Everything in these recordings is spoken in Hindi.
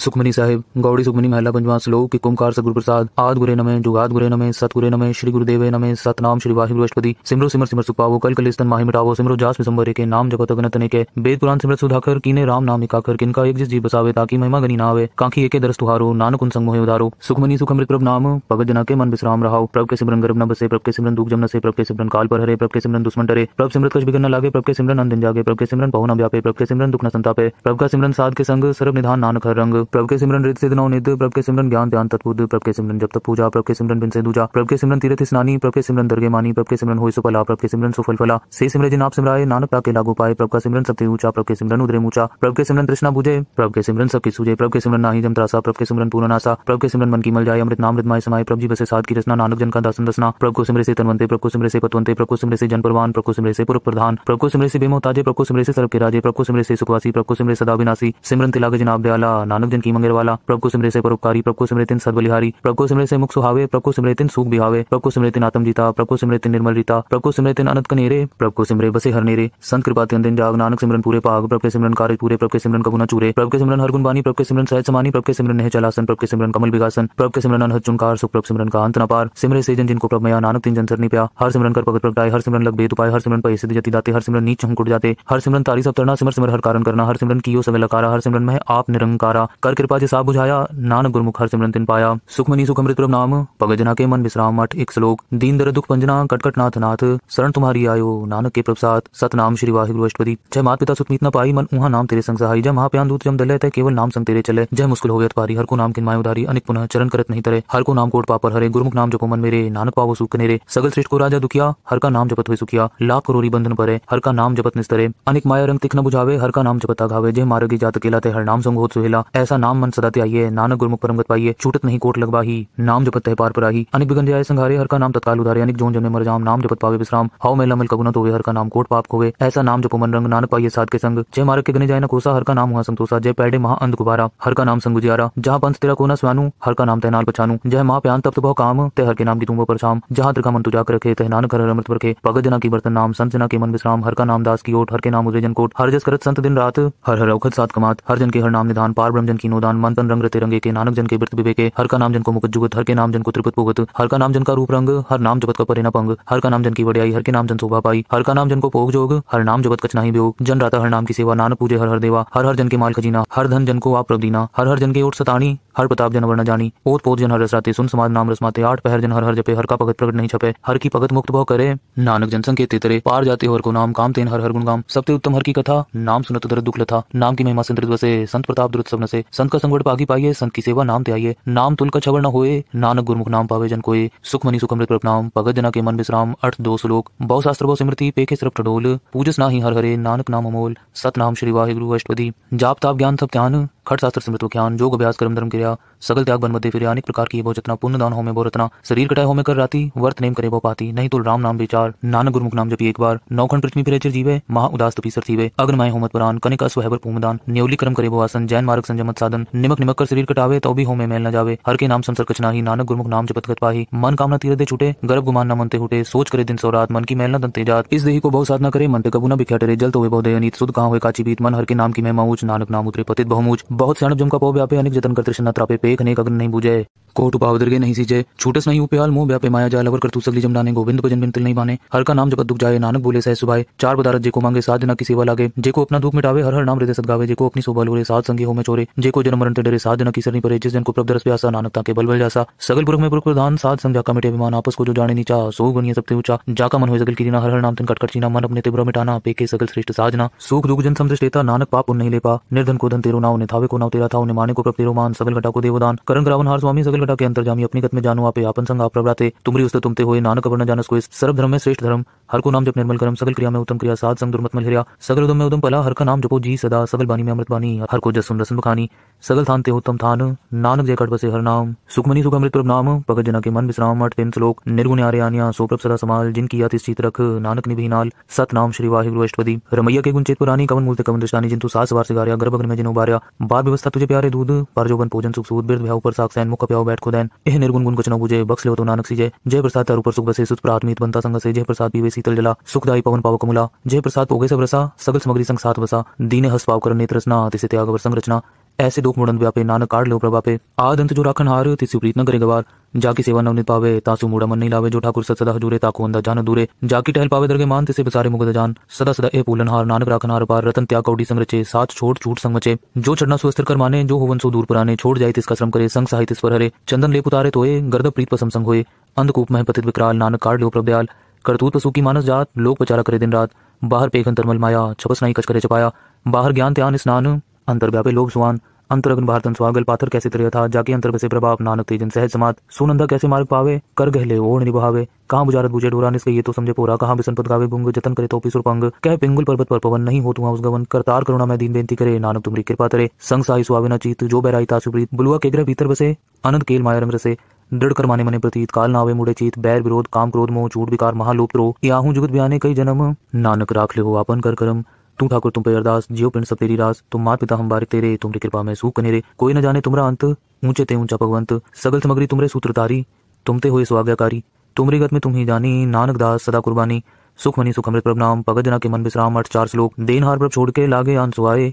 सुखमनी साहिब गौड़ी सुखमनी महिला पंचवास लोक कुमकार सगुरु प्रसाद आद गुरे नमे जुगाद गुरे नमे सत गुरे नमे श्री गुरुदेव नमे सतनाम श्री वाहि गुरुपति सिमरो सिमर सिमर सुपावो कल कलिस्तन माही मिटावो सिमरो जास विसंबरे के नाम जगत अगनत के वेद पुराण सिमर सुधाकर कीने राम नाम इकाकर किनका एक जिस जी बसावे ताकि महिमा गनी ना आवे कांखी एके दरस तुहारो नानक उन संग उदारो सुखमनी सुखमृत प्रभ नाम भगत जना के मन विश्राम रहाओ प्रभ के सिमरन गर्भ न बसे प्रभ के सिमरन दुख जम न से प्रभ के सिमरन काल पर हरे प्रभ के सिमरन दुश्मन डरे प्रभ सिमरत कश बिगन न लागे प्रभ के सिमरन अंधन जागे प्रभ के सिमरन पहुना व्यापे प्रभ के सिमरन दुख न संतापे प्रभ का सिमरन साध के संग सर्व निधान नानक हर रंग प्रभ के सिमरन रित सिद्ध नवनिध प्रभ के सिमरन ज्ञान ध्यान तत्पुद प्रभ के सिमरन जब तक पूजा प्रभ के सिमरन बिन से दूजा प्रभ के सिमरन तीर्थ स्नानी प्रभ के सिमरन दर्गे मानी प्रभ के सिमरन हो सुफला प्रभ के सिमरन सुफल फला से सिमर जिन आप सिमराए नानक ताके लागू पाए प्रभ का सिमरन सत्य ऊंचा प्रभ के सिमरन उदरे ऊंचा प्रभ के सिमरन तृष्णा बुझे प्रभ के सिमरन सबकी सूझे प्रभ के सिमरन नाही जम त्रासा प्रभ के सिमरन पूर्ण नासा प्रभ के सिमरन मन की मल जाए अमृत नामृत माय समाय प्रभ जी बसे साथ की रचना नानक जन का दासन दसना प्रभ को सिमरे से तनवंते प्रभ को सिमरे से पतवंते प्रभ को सिमरे से जन परवान प्रभु को सिमरे से पुरुष प्रधान प्रभु को सिमरे से बेमोताजे प्रभु को सिमरे से सर्व के राजे प्रभु को सिमरे से सुखवासी प्रभु को सिमरे सदा विनाशी सिमरन तिलाग जनाब दयाला नानक जन सिमरितिन की मंगेर वाला प्रभु को सिमरे से परोपकारी प्रभु को सिमरितिन सदबलिहारी प्रभु को सिमरे से मुख सुहावे प्रभु को सिमरितिन सुख बिहावे प्रभु को सिमरितिन आत्म जीता प्रभु को सिमरितिन निर्मल रीता प्रभु को सिमरितिन अनंत कनेरे प्रभु सिमरे बसे हर नेरे संत कृपा त्यन दिन जाग नानक सिमरन पूरे पाग प्रभु के सिमरन कार्य पूरे प्रभु के सिमरन कबुना चूरे प्रभु के सिमरन हर बानी प्रभु के सिमरन सहज समानी प्रभु के सिमरन नह चलासन प्रभु के सिमरन कमल विकासन प्रभु के सिमरन अनहद चुनकार सुख प्रभु सिमरन का अंत न पार सिमरे से जन जिनको प्रभु मया नानक तिन जन सरनी प्या हर सिमरन कर भगत प्रगटाए हर सिमरन लग बेद उपाय हर सिमरन पैसे जति दाते हर सिमरन नीच हम जाते हर सिमरन तारी सब तरना सिमर सिमर हर कारण करना हर सिमरन कियो सब लकारा हर सिमरन में आप निरंकारा कर कृपा साहब बुझाया नानक गुरमुख हर सिमरन तिन पाया सुखमनी सुखमृत प्रभ नाम भगजना के मन विश्राम मठ एक श्लोक दीन दर दुख पंजना कटकट नाथ नाथ शरण तुम्हारी आयो नानक के प्रसाद सत नाम श्री वाहिगुरु अष्टपदी जय मात पिता सुखमीत न पाई मन उहा नाम तेरे संग सहाय जय महाप्यान दूत जम दलय तय केवल नाम संग तेरे चले जय मुस्किल हो होवे पारी हर को नाम किन माय उदारी अनेक पुनः चरण करत नहीं तरे हर को नाम कोट पापर हरे गुरमुख नाम जपो मन मेरे नानक पावो सुख नेरे सगल श्रेष्ठ को राजा दुखिया हर का नाम जपत हुए सुखिया लाख करोड़ी बंधन परे हर का नाम जपत निस्तरे अनेक माया रंग तिख न बुझावे हर का नाम जपता घावे जय मार्ग जात केला ते हर नाम संग होत सुहेला ऐसा नाम मन सदा त्याये नानक गुरमुख परम पाइए छूटत नहीं कोट लगवाही नाम जपत है पार पर आही अनिक बिगन जाए संघारे हर का नाम तत्काल उधारे अनिक जोन जने मर जाम नाम जपत पावे विश्राम हाउ मेला मल कगुना तो हर का नाम कोट पाप खोवे ऐसा नाम जपो मन रंग नानक पाइए साध के संग जय मार्ग के गने जाए ना कोसा हर का नाम हुआ संतोषा जय पैडे महा अंध गुबारा हर का नाम संगुजियारा जहाँ पंथ तेरा कोना स्वानू हर का नाम तैनाल पछानू जय माँ प्यान तब तो बहु काम ते हर के नाम की तुम पर शाम जहाँ त्रिका मन तुझा रखे ते नानक हर अमृत पर भगत जना की बर्तन नाम संत जना के मन विश्राम हर का नाम दास की ओट हर के नाम उदय जन कोट हर जस करत संत दिन रात हर हर औखत सात कमात हर जन के हर नाम निधान पार ब्रह्म जन की नोदान मन तन रंग रते रंगे के नानक जन के वृत विवेके हर का नाम जन को मुकुट जुगत हर के नाम जन को त्रिपुत पुगत हर का नाम जन का रूप रंग हर नाम जगत का परिणाम पंग हर का नाम जन की वड़ियाई हर के नाम जन शोभा पाई हर का नाम जन को पोग जोग हर नाम जगत कच नहीं वियोग जन राता हर नाम की सेवा नानक पूजे हर हर देवा हर हर जन के माल खजीना हर धन जन को आप प्रदीना हर हर जन के ओट सतानी हर प्रताप जन वर्ण जानी ओत पोत जन हर रसराते सुन समाज नाम रसमाते आठ पहर जन हर हर जपे हर का भगत प्रकट नहीं छपे हर की भगत मुक्त भव करे नानक जनसंग के तेतरे पार जाते हर को नाम काम तेन हर हर गुणगाम सबते उत्तम हर की कथा नाम सुनत दर दुख लथा नाम की महिमा संत से संत प्रताप द्रुत सबन से संत का संगठ पागी पाइये संत की सेवा नाम त्याये नाम तुल का छबर न होए नानक गुरुमुख नाम पावे जन कोई सुख मनी सुख अमृत प्रणाम भगत जना के मन विश्राम अर्थ दो श्लोक बहु शास्त्र बहु स्मृति पेखे सृप टडोल पूजस ना ही हर हरे नानक नाम अमोल सत नाम श्री वाहे गुरु अष्टपदी जाप ताप ज्ञान सब ध्यान खट शास्त्र स्मृत ख्यान योग अभ्यास कर्म धर्म क्रिया सगल त्याग बन मध्य फिर अनेक प्रकार की बहु जितना पुण्य दान हो में बहुरत्ना शरीर कटाय हो में कर राती वर्त नेम करे बहु पाती नहीं तो राम नाम विचार नानक गुरुमुख नाम जब एक बार नौखंड पृथ्वी फिर चिर जीवे महा उदास तपी सर थीवे अग्नमय होमत परान अस्व है पूमदान न्यौली कर्म करे आसन जैन मार्ग संजमत साधन निमक निमक कर शरीर कटावे तो भी होमे मेल न जावे हर के नाम संसर कचना ही नानक गुरुमुख नाम जपत कर पाही मन कामना तीर दे छूटे गर्भ गुमान न मनते हुटे सोच करे दिन सो रात मन की मेल न दंते जात इस देही को बहुत साधना करे मन कबू न बिख्या टरे जल तो बहुत अनित सुध कहा हुए काची बीत मन हर के नाम की मैं माऊच नानक नाम उतरे पतित बहुमूच बहुत सणब जम का पो व्यापे अनेक जतन कर तृष्णा त्रापे देखने गगन नहीं बुझे कोट उपाव दर्गे नहीं सीजे छूटस नहीं उपयाल मोह व्यापे माया जाए लवर कर तू सगली जमाने गोविंद भजन बिन तिल नहीं माने हर का नाम जब दुख जाए नानक बोले सह सुबह चार बदारत जेको मांगे साध ना किसी लागे जेको अपना दुख मिटावे हर हर नाम हृदय सदगावे जेको अपनी शोभा लोरे साध संगी हो में चोरे जेको जन्म मरण डरे साध न किसर नहीं परे जिस जन को प्रभ दरस प्यासा नानक ताके बल बल जासा सगल पुरख में पुरख प्रधान साध संग का मिटे विमान आपस को जो जाने नीचा सो गुनिया सबसे ऊंचा जाका मन हो सगल की हर हर नाम तिन कट कर चीना मन अपने तिब्र मिटाना पेके सगल श्रेष्ठ साजना सुख दुख जन समझ लेता नानक पाप उन नहीं ले पा निर्धन को धन तेरो नाव ने थावे को नाव तेरा था उन्हें माने को प्रभ तेरो मान सगल घटा को देवदान करण ग्रावन हार स्वामी सगल बिल्कुल घटा के जामी अपनी गत में जानू आप आपन संग आप प्रवराते तुमरी उस्त तुमते हुए नानक अपना जानस को सर्व धर्म में श्रेष्ठ धर्म हर को नाम जब निर्मल करम सगल क्रिया में उत्तम क्रिया साध संग दुर्मत मल हिरिया सकल उदम में उदम पला हर का नाम जपो जी सदा सगल बानी में अमृत बानी हर को जसुन रसन बखानी सगल थान ते उत्तम थान नानक जय कट बसे हर नाम सुखमनी सुख अमृत नाम भगत जना के मन विश्राम अट तीन श्लोक निर्गुण आर्य आनिया सोप्रभ सदा समाल जिनकी याति चित रख नानक निभि नाल सत नाम श्री वाहि गुरु अष्टपदी रमैया के गुंचित पुरानी कवन मूलते कवन दृष्टानी जिन तू सास वार से गारिया गर्भ में जिनो बारिया बार व्यवस्था तुझे प्यारे दूध पर जोबन भोजन सुख सूद बिरद भया पर साक्ष मुख प्याव बैठ खुदैन एह निर्गुण गुण कुछ न बुझे बक्स ले तो नानक सीजे जय प्रसाद तारू पर सुख बसे सुत प्राथमित बनता संग से जय प्रसाद पीवे शीतल जला सुखदाई पवन पाव कमला जय प्रसाद पोगे सब रसा सगल समग्री संग साथ बसा दीने हस पाव कर नेत्र रचना तिसे त्याग संग रचना ऐसे दुख मुड़न व्यापे नानक काट लो प्रभापे आद अंत जो राखन हार तिसु प्रीत न करेगा बार जाकी सेवा नवनीत पावे तासु मुड़ा मन नहीं लावे जो ठाकुर सत सदा हजूरे ताको अंदा जान दूरे जाकी टहल पावे दरगे मान तिसे बिसारे मुगद जान सदा सदा ए पूलन हार नानक राखन हार पार रतन त्याग कौडी संग रचे साच छोड़ छूट संग मचे जो चढ़ना सुस्थिर कर माने जो हुवन सो दूर पुराने छोड़ जाए तिसका श्रम करे संग साहित्य पर हरे चंदन लेप उतारे तोये गर्द प्रीत पसम संग हुए अंधकूप मह पतित विकराल नानक काट लो प्रभदयाल करतूत पशु की मानस जात लोक बचारा करे दिन रात बाहर पेखन तरमल माया छपस नहीं कच करे छपाया बाहर ज्ञान त्यान स्नान अंतर्व्यापी लोक सुवान अंतरगन भारतन स्वागल पाथर कैसे त्रिय था जाके अंतर से प्रभाव नानक तेजन सहज समात सुनंदा कैसे मार्ग पावे कर गहले ओढ़ निभावे कहाँ बुजारत बुझे डोरा निस्के ये तो समझे पूरा कहाँ बिसन पद गावे गुंग जतन करे तो पिसुर पंग कह पिंगुल पर्वत पर पवन नहीं हो तुम्हारा उस गवन करतार करुणा मैं दीन बेनती करे नानक तुम्हारी कृपा करे संग साई सुहावे चीत जो बैराई था सुप्रीत बुलुआ के ग्रह भीतर बसे अनंत केल माया रंग रसे दृढ़ कर माने मने प्रतीत काल नावे मुड़े चीत बैर विरोध काम क्रोध मोह चूट विकार महालोप रो याहू जुगत बयाने कई जन्म नानक राख ले हो आपन कर करम तू ठाकुर तुम पे अरदास जियो पिंड सब तेरी रास तुम मात पिता हम बारे तेरे तुमरी कृपा में सुख कनेरे कोई न जाने तुमरा अंत ऊंचे ते ऊंचा भगवंत सगल समग्री तुमरे सूत्रधारी तुम ते हुए स्वाज्ञाकारी तुमरी गत में तुम ही जानी नानक दास सदा कुर्बानी सुख मनी सुख अमृत नाम पगत जना के मन विश्राम अठ चार श्लोक देन हार प्रभ छोड़ के लागे आन सुहाए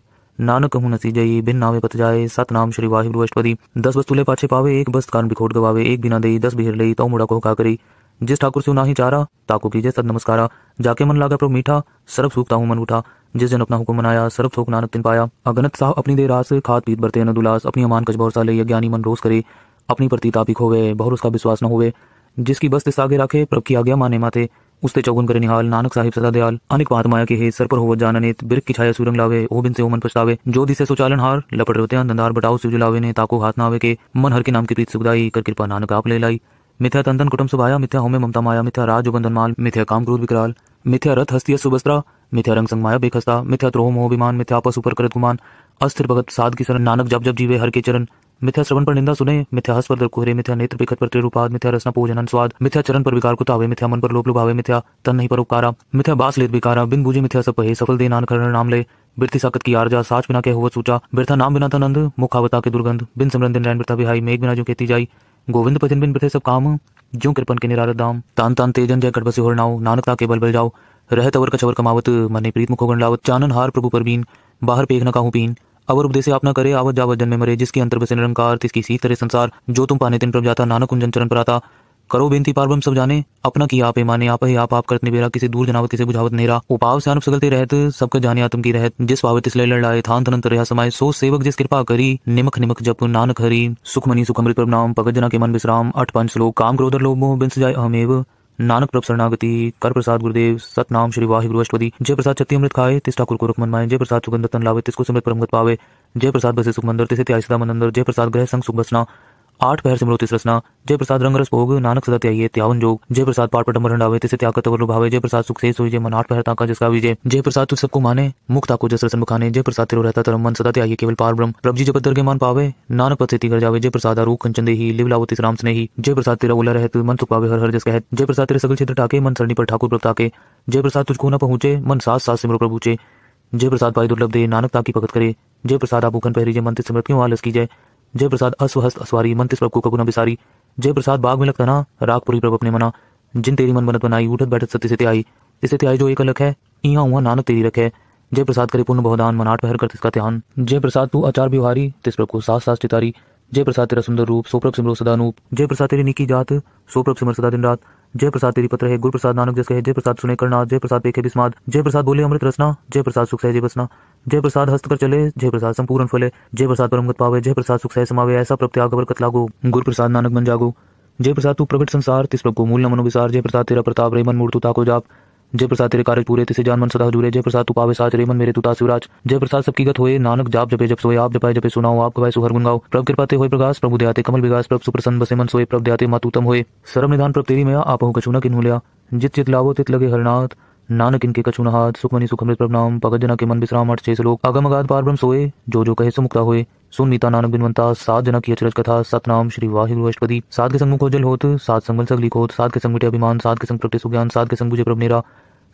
नानक कहूँ नसी जई बिन नावे पत जाए सत नाम श्री वाहिगुरु अष्टपदी दस वस्तु ले पाछे पावे एक बस कारण बिखोट गवावे एक बिना दे दस बिहर ले तो मुड़ा को का करी जिस ठाकुर से ना ही चारा ताको कीजे सद नमस्कारा जाके मन लागा प्रभु मीठा सर्व सूखता हूँ मन उठा जिस जन अपना हुक्म मनाया सरफ थोक नानक तिन पाया अगनत साहब अपनी देर रास खाद पीत बरते न अपनी अमान कच सा ले ज्ञानी मन रोज करे अपनी प्रति तापिक होवे बहुर उसका विश्वास न होवे जिसकी बस्त सागे राखे प्रभ की आज्ञा माने माते उसते चौगुन करे निहाल नानक साहिब सदा दयाल अनेक पात माया के हे सर पर हो जाननित बिर की छाया सुरंग लावे ओ बिन से ओ मन पछतावे जो दिसे सुचालन हार लपट रोते अंधार बटाओ सिज लावे ने ताको हाथ नावे के मन हर के नाम की प्रीत सुखदाई कर कृपा नानक आप ले लाई मिथ्या तंदन कुटुम सुभाया मिथ्या होमे ममता माया मिथ्या राज बंधन माल मिथ्या काम क्रोध विकराल मिथ्या रथ हस्तिया सुबस्त्रा मिथ्या रंग संगमाया बेखस्ता मिथ्या द्रोह मोहिमान मिथ्या आपस ऊपर करत गुमान अस्थिर भगत साध की शरण नानक जब जब जीवे हर के चरण मिथ्या श्रवण पर निंदा सुने मिथ्या हस पर कोहरे मिथ्या नेत्र पिखत पर त्रिरुपाद मिथ्या रसना पूजन स्वाद मिथ्या चरण पर विकार कुतावे मिथ्या मन पर लोप लुभावे मिथ्या तन नहीं पर उपकारा मिथ्या बास लेत बिकारा बिन बुझे मिथ्या सब पहे सफल दे नान करण नाम ले बिरती साकत की आरजा साच बिना के हुआ सूचा बिरथा नाम बिना तनंद मुखावता के दुर्गंध बिन सिमरन दिन रैन बिरथा बिहाई मेघ बिना जो कहती जाई गोविंद पथिन बिन बिरथे सब काम जो कृपन के निरारत दाम तान तान तेजन जय कटबसी हो हो नानकता के बल बल जाओ रह तवर कछवर कमावत मने प्रीत मुखोगन लावत चानन हार प्रभु परबीन बाहर पेख न काहू पीन अवर उपदेश आप न करे आवत जावत जन मरे जिसके अंतर बसे निरंकार तिसकी सी तरह संसार जो तुम पाने तिन प्रभ जाता नानक कुंजन चरण पर आता करो बेनती पार्वम सब जाने अपना की आप माने आप ही आप आप करतने बेरा किसी दूर जनावत किसी बुझावत नेरा उपाव से अनुप सगलते रहत सबका जाने आत्म की रहत जिस पावत इसलिए लड़ाए थान थन तरह समाये सो सेवक जिस कृपा करी निमख निमख जप नानक हरी सुखमनी सुखमृत प्रभ नाम प्रणाम जना के मन विश्राम अठ पंच श्लोक काम क्रोधर लोभ बिंस जाय अहमेव नानक प्रभ शरणागति कर प्रसाद गुरुदेव सतनाम श्री वाहि गुरुअष्टपदी जय प्रसाद छत्ती अमृत खाए तिस ठाकुर को रखमन माए जय प्रसाद सुगंध तन लावे तिसको सुमृत परमगत पावे जय प्रसाद बसे सुख मंदिर तिसे त्याय सदा मनंदर जय प्रसाद ग्रह संग सुख बसना आठ पहर सिमरो तिस रसना जय प्रसाद रंग रस भोग नानक सदा त्याये त्यावन जोग जय प्रसाद पाठ पटम रंडावे तिसे त्याग तवर लुभावे जय प्रसाद सुख से सोई जय मन आठ पहर ताका जिसका विजय जय प्रसाद तू सबको माने मुख ताको जस रसन मुखाने जय प्रसाद तिरो रहता तरम मन सदा त्याये केवल पार ब्रह्म प्रभु जी जब के मान पावे नानक पद से घर जावे जय प्रसाद आरू कंचन देही लिव लावो तिस राम स्नेही जय प्रसाद तेरा उला रहे मन सुख पावे हर हर जस कहत जय प्रसाद तेरे सकल क्षेत्र ठाके मन सरणी पर ठाकुर प्रभु ताके जय प्रसाद तुझको न पहुंचे मन सास सास सिमरो प्रभुचे जय प्रसाद भाई दुर्लभ दे नानक ताकी भगत करे जय प्रसाद आभूखन पहरी जय मंत्र सिमरत क्यों आलस की जय जय प्रसाद अस्वहस्त अस्वारी मंत्रिस प्रभु कगुना बिसारी जय प्रसाद बाग में लगता ना रागपुरी प्रभु अपने मना जिन तेरी मन बनत बनाई उठत बैठत सत्य सत्य आई तिसे आई जो एक अलग है इहा हुआ नानक तेरी रखे जय प्रसाद करे पूर्ण बहुदान मनाट पहर कर तिसका ध्यान जय प्रसाद तू आचार व्यवहारी तिस प्रभु सास सास चितारी जय प्रसाद तेरा सुंदर रूप सोप्रभ सिमरो सदानूप जय प्रसाद तेरी निकी जात सोप्रभ सिमर सदा दिन रात जय प्रसाद तेरी पत्र है गुरु प्रसाद नानक जस कहे जय प्रसाद सुने करना जय प्रसाद देखे विस्माद जय प्रसाद बोले अमृत रसना जय प्रसाद सुख सहजे बसना जय प्रसाद हस्त कर चले जय प्रसाद संपूर्ण फले जय प्रसाद परमगत पावे जय प्रसाद सुख सह समावे ऐसा प्रत्याग बरकत लागो गुरु प्रसाद नानक बन जागो जय प्रसाद तू प्रकट संसार तिस प्रभु मूल नमनो विसार जय प्रसाद तेरा प्रताप रेमन मूर्तु ताको जाप जय प्रसाद तेरे कार्य पूरे तिसे जान मन सदा जुड़े जय प्रसाद तू पावे साथ रे मन मेरे तुता शिवराज जय प्रसाद सबकी गत होए नानक जाप जपे जप सोए आप जपाए जपे सुनाओ आप गवाए सुहर गुनगाओ प्रभ कृपाते होए प्रकाश प्रभु दयाते कमल विकास प्रभु सुप्रसन्न बसे मन सोए प्रभ दयाते मातुतम होए सरम निधान प्रभ तेरी मया आप हो कछुना किन्हू लिया जित जित लावो तित लगे हरनाथ नानक इनके कछुना हाथ सुखमनी सुखमृत प्रभ नाम भगत जना के मन विश्राम अठ छे श्लोक अगम अगाध पार ब्रह्म सोए जो जो कहे सो मुक्ता होए सुन नानक बिनवंता सात जनक की अचरज कथा सतनाम श्री वाहिगुरु अष्टपति सात के संगमुख जल होत सात संग बल सगली होत सात के संग मिटे अभिमान सात के संग प्रगटे सुज्ञान सात के संग बुझे प्रभ नेरा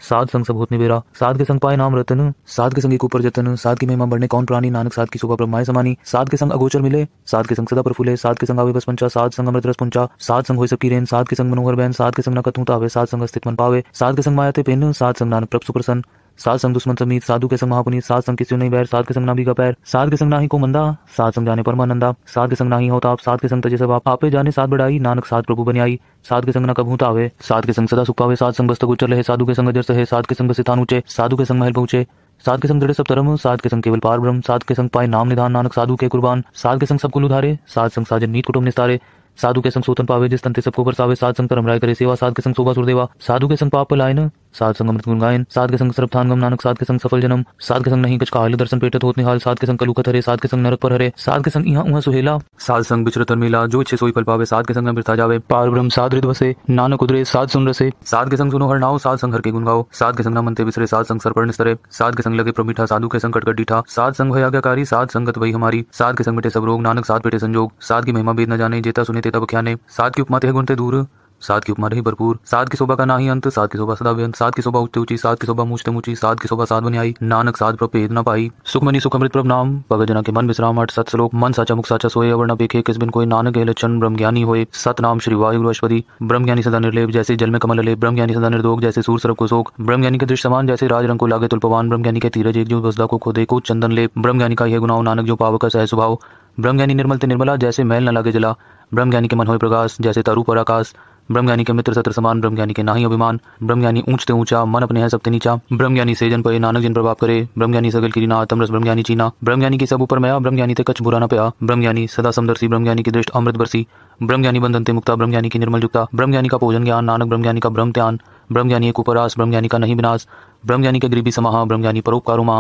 सात संग सब होत निबेरा सात के संग पाए नाम रतन सात के संग एक ऊपर जतन सात की महिमा बढ़ने कौन प्राणी नानक सात की सुबह प्रमाए समानी सात के संग अगोचर मिले सात के संग सदा पर फूले सात के संग आवे बस पंचा सात संग अमृत रस पंचा सात संग हो सकी रेन सात के संग मनोहर बहन सात के संग नकत हूँ तावे सात संग अस्तित्व मन पावे सात के संग माया ते पेन सात संग नानक प्रभ सुप्रसन्न सात संग दुश्मन समीत साधु के संग महापुनीत सात संग किसी नहीं बैर सात के संग ना भी का पैर सात के संग ना ही को मंदा सात संग जाने परमानंदा सात के संग ना ही होता आप सात के संग तजे सब आप आपे जाने सात बढ़ाई नानक सात प्रभु बनियाई सात के संग न कभू आवे सात के संग सदा सुख पावे सात संग बस्तक उचर रहे साधु के संग जर सहे सात के संग स्थान ऊंचे साधु के संग महल पहुंचे सात के संग दृढ़ सब तरम सात के संग केवल पार ब्रह्म सात के संग पाए नाम निधान नानक साधु के कुर्बान सात के संग सब कुल उधारे सात संग साजन नीत कुटुंब निस्तारे साधु के संग सोतन पावे जिस तंते सबको बरसावे सात संग धर्म राय करे सेवा सात के संग शोभा सुरदेवा साधु के संग पाप पलायन साध संग अमृत गायन साध के संग सर्वथान गम नानक साध के संग सफल जन्म साध के संग नहीं का काल दर्शन पेटत होत निहाल साध के संग कलुखत हरे साध के संग नरक पर हरे साध के संग यहाँ उहा सुहेला साध संग बिचरत मिला जो इच्छे सोई फल पावे साध के संग अमृत आ जावे पार ब्रह्म साध रिद बसे नानक उदरे साध सुन रसे साध के संग सुनो हर नाव साध संग हर के गुण गाओ साध के संग न मनते बिसरे साध संग सर पर सरे साध के संग लगे प्रमिठा साधु के संग कटकट डीठा साध संग भय आज्ञाकारी साध संगत वही हमारी साध के संग मिटे सब रोग नानक साध पेटे संजोग साध की महिमा बेद न जाने जेता सुने तेता बख्याने साध की उपमाते ते दूर सात की उपमा रही भरपूर सात की शोभा का ना ही अंत सात की शोभा सदा व्यंत सात की शोभा उच्च ऊंची सात की शोभा मूचते ऊंची सात की शोभा सात बनी नानक सात प्रभ प्रभेद न पाई सुखमनी सुखमृत प्रभ नाम भगत जना के मन विश्राम आठ सत श्लोक मन साचा मुख साचा सोए अवर्ण बेखे किस बिन कोई नानक गहले चंद ब्रह्म ज्ञानी होए सत नाम श्री वायु बृहस्पति ब्रह्म ज्ञानी सदा निर्लेप जैसे जल में कमल ले ब्रह्म ज्ञानी सदा निर्दोग जैसे सूर सर्व को शोक ब्रह्म ज्ञानी के दृश्य समान जैसे राज रंग को लागे तुलपवान ब्रह्म ज्ञानी के तीरज एक जो बसदा को खोदे को चंदन ले ब्रह्म ज्ञानी का यह गुनाव नानक जो पावक सह स्वभाव ब्रह्म ज्ञानी निर्मल ते निर्मला जैसे मैल न लागे जला ब्रह्म ज्ञानी के मन हो प्रकाश जैसे तरु पर आकाश ब्रह्मज्ञानी के मित्र सत्र समान ब्रह्मज्ञानी के ना ही अभिमान ब्रह्मज्ञानी ऊंच ते ऊंचा मन अपने है सबते नीचा ब्रह्मज्ञानी जन पर नानक जिन प्रभाव करे ब्रह्मज्ञानी सगल की ना तमरस ब्रह्मज्ञानी चीना ब्रह्मज्ञानी के सब ऊपर मया ब्रह्मज्ञानी ते कच बुरा न पया ब्रह्मज्ञानी सदा समदर्शी ब्रह्मज्ञानी की दृष्ट अमृत बरसी ब्रह्मज्ञानी बंधन ते मुक्ता ब्रह्मज्ञानी की निर्मल जुक्ता ब्रह्मज्ञानी का भोजन ज्ञान नानक ब्रह्मज्ञानी का ब्रह्म त्यान ब्रह्मज्ञानी एक उपरास ब्रह्मज्ञानी का नहीं विनाश ब्रह्मज्ञानी के गरीबी समाह ब्रह्मज्ञानी परोपकारुमा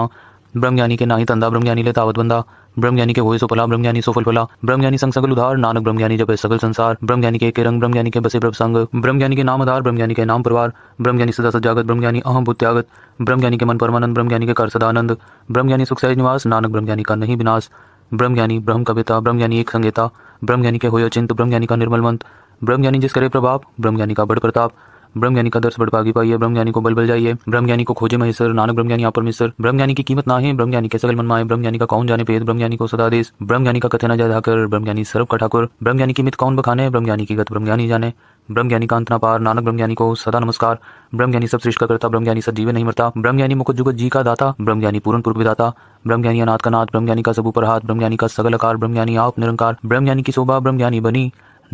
ब्रह्मज्ञानी के नाही तंदा ब्रह्मज्ञानी ले तावत बंदा ब्रह्म ज्ञानी के वो सो फला ब्रह्म ज्ञानी सो फल फला ब्रह्म ज्ञानी संग सकल उधार नानक ब्रह्म ज्ञानी जब सकल संसार ब्रह्म ज्ञानी के, रंग ब्रह्म ज्ञानी के बसे ब्रह्म संग ब्रह्म ज्ञानी के नाम आधार ब्रह्म ज्ञानी के नाम परिवार ब्रह्म ज्ञानी सदा सजागत ब्रह्म ज्ञानी अहम त्यागत ब्रह्म ज्ञानी के मन परमानंद ब्रह्म ज्ञानी के कर सदानंद ब्रह्म ज्ञानी सुख सहज निवास नानक ब्रह्म ज्ञानी का नहीं विनाश ब्रह्म ज्ञानी ब्रह्म कविता ब्रह्म ज्ञानी एक संगीता ब्रह्म ज्ञानी के हो चिंत ब्रह्म ज्ञानी का निर्मल मंत ब्रह्म ज्ञानी जिस करे प्रभाव ब्रह्म ज्ञानी का बड़ प्रताप ज्ञानी का दर्श पागी पाइए ज्ञानी को बल बल जाइए ज्ञानी को खोजे महेश्वर नानक ब्रह्मज्ञानी आप परमेश्वर ज्ञानी की कीमत ना है ब्रह्म ज्ञानी कैसे मन माए ज्ञानी का कौन जाने पेद ज्ञानी को सदा ब्रह्म ज्ञानी का कथे न ब्रह्म ज्ञानी सर्व का ठाकुर ज्ञानी की मित कौन बखाने ज्ञानी की गत ज्ञानी जाने ज्ञानी का अंतना पार नानक ज्ञानी को सदा नमस्कार ब्रह्म ज्ञानी सब सृष्टि का करता ब्रह्मज्ञानी सब जीव नहीं मरता ज्ञानी मुख जुगत जी का दाता ज्ञानी पूर्ण पूर्व ब्रह्म ज्ञानी अनाथ का नाथ ज्ञानी का सबू पर हाथ ज्ञानी का सगल आकार ज्ञानी आप निरंकार ज्ञानी की शोभा ज्ञानी बनी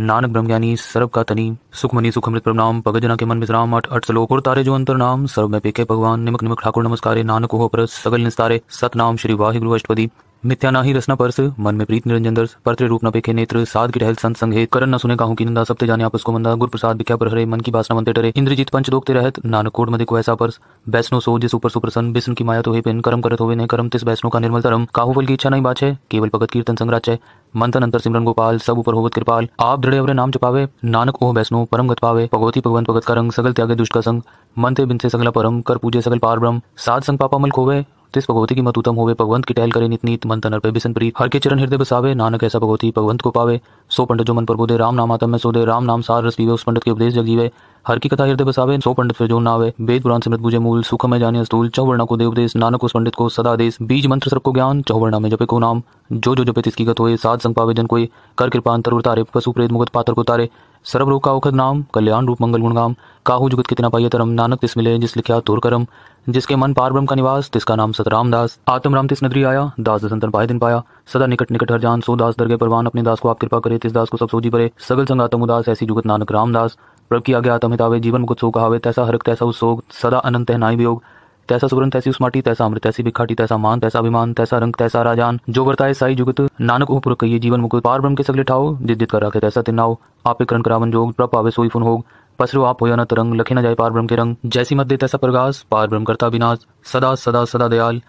नानक ब्रह्म ज्ञानी सर्व का तनी सुखमनी सुखमृत प्रणाम पग जना के मन विश्राम अठ अठ सलोक और तारे जो अंतर नाम सर्व में पेके भगवान निमक निमक ठाकुर नमस्कार नानक हो पर सगल निस्तारे सतनाम श्री वाहिगुरु अष्टपदी मिथ्याना ही रसना परस मन में प्रीत निरंजन दर्श परत्र रूप न पेखे नेत्र साध की टहल संत संघे करण न सुने कहूं की निंदा सबते जाने आपस को मंदा गुरु प्रसाद विख्या पर हरे मन की बासना मनते डरे इंद्रजीत पंच दोखते रहत नानक कोड मदिक वैसा परस वैष्णो सो जिस ऊपर सुप्रसन्न बिस्न की माया तो हे पिन करम करत होवे ने करम तिस वैष्णो का निर्मल धर्म काहू फल की इच्छा नहीं बाछे केवल भगत कीर्तन संग्राच है मंथन अंतर सिमरन गोपाल सब ऊपर होवत कृपाल आप दृढ़ अवरे नाम जपावे नानक ओह वैष्णो परम गत पावे भगवती भगवान भगत का रंग सगल त्यागे दुष्ट का संग मन ते बिन से सगला परम कर पूजे सगल पार ब्रह्म साध संग पापा मल खोवे तिस भगवती की मतुतम होवे भगवंत की टहल करे नित नित मन तन पे बिसन प्रीत हर के चरण हृदय बसावे नानक ऐसा भगवती भगवंत को पावे सो पंडित जो मन पर बोधे राम नाम आतम में सोदे राम नाम सार रस पीवे उस पंडित के उपदेश जगीवे हर की कथा हृदय बसावे सो पंडित फिर जो नावे वेद पुराण समृत बुझे मूल सुख में जाने अस्तूल चौवर्णा को देवदेश नानक उस पंडित को सदा देश बीज मंत्र को ज्ञान चौवर्णा में जपे को नाम जो जो जपे तिसकी गत हो साध संग पावे जन कोई कर कृपा अंतर उतारे पशु प्रेत मुगत पात्र को तारे सर्व रोग का औखद नाम कल्याण रूप मंगल गुणगाम काहू जुगत कितना पाइय तरम नानक तिस मिले जिस लिखा तोर करम जिसके मन पार ब्रह्म का निवास जिसका नाम सतराम दास आत्म राम तिस नदरी आया दास दसंतन पाए दिन पाया सदा निकट निकट हर जान सो दास दरगे परवान अपने दास को आप कृपा करे तिस दास को सब सोजी परे सगल संगातम उदास ऐसी जुगत नानक रामदास दास प्रभ की आगे आत्म हितावे जीवन मुकुत सो कहावे तैसा हरक तैसा उस सोग सदा अनंत तहनाई वियोग तैसा सुवरण तैसी उस माटी तैसा अमृत तैसी बिखाटी तैसा मान तैसा अभिमान तैसा रंग तैसा राजान जो वर्ताए साई जुगत नानक उपपुर कहिए जीवन मुकुत पार ब्रह्म के सगले ठाओ जिद जित कर रखे तैसा तिनाओ आपे करण करावन जोग प्रभ पावे सोई फुन होग पसरु आप या न तरंग तो लखे न जाए पार ब्रह्म के रंग जैसी मत दे तैसा प्रकाश पार ब्रह्म करता विनाश सदा सदा सदा दयाल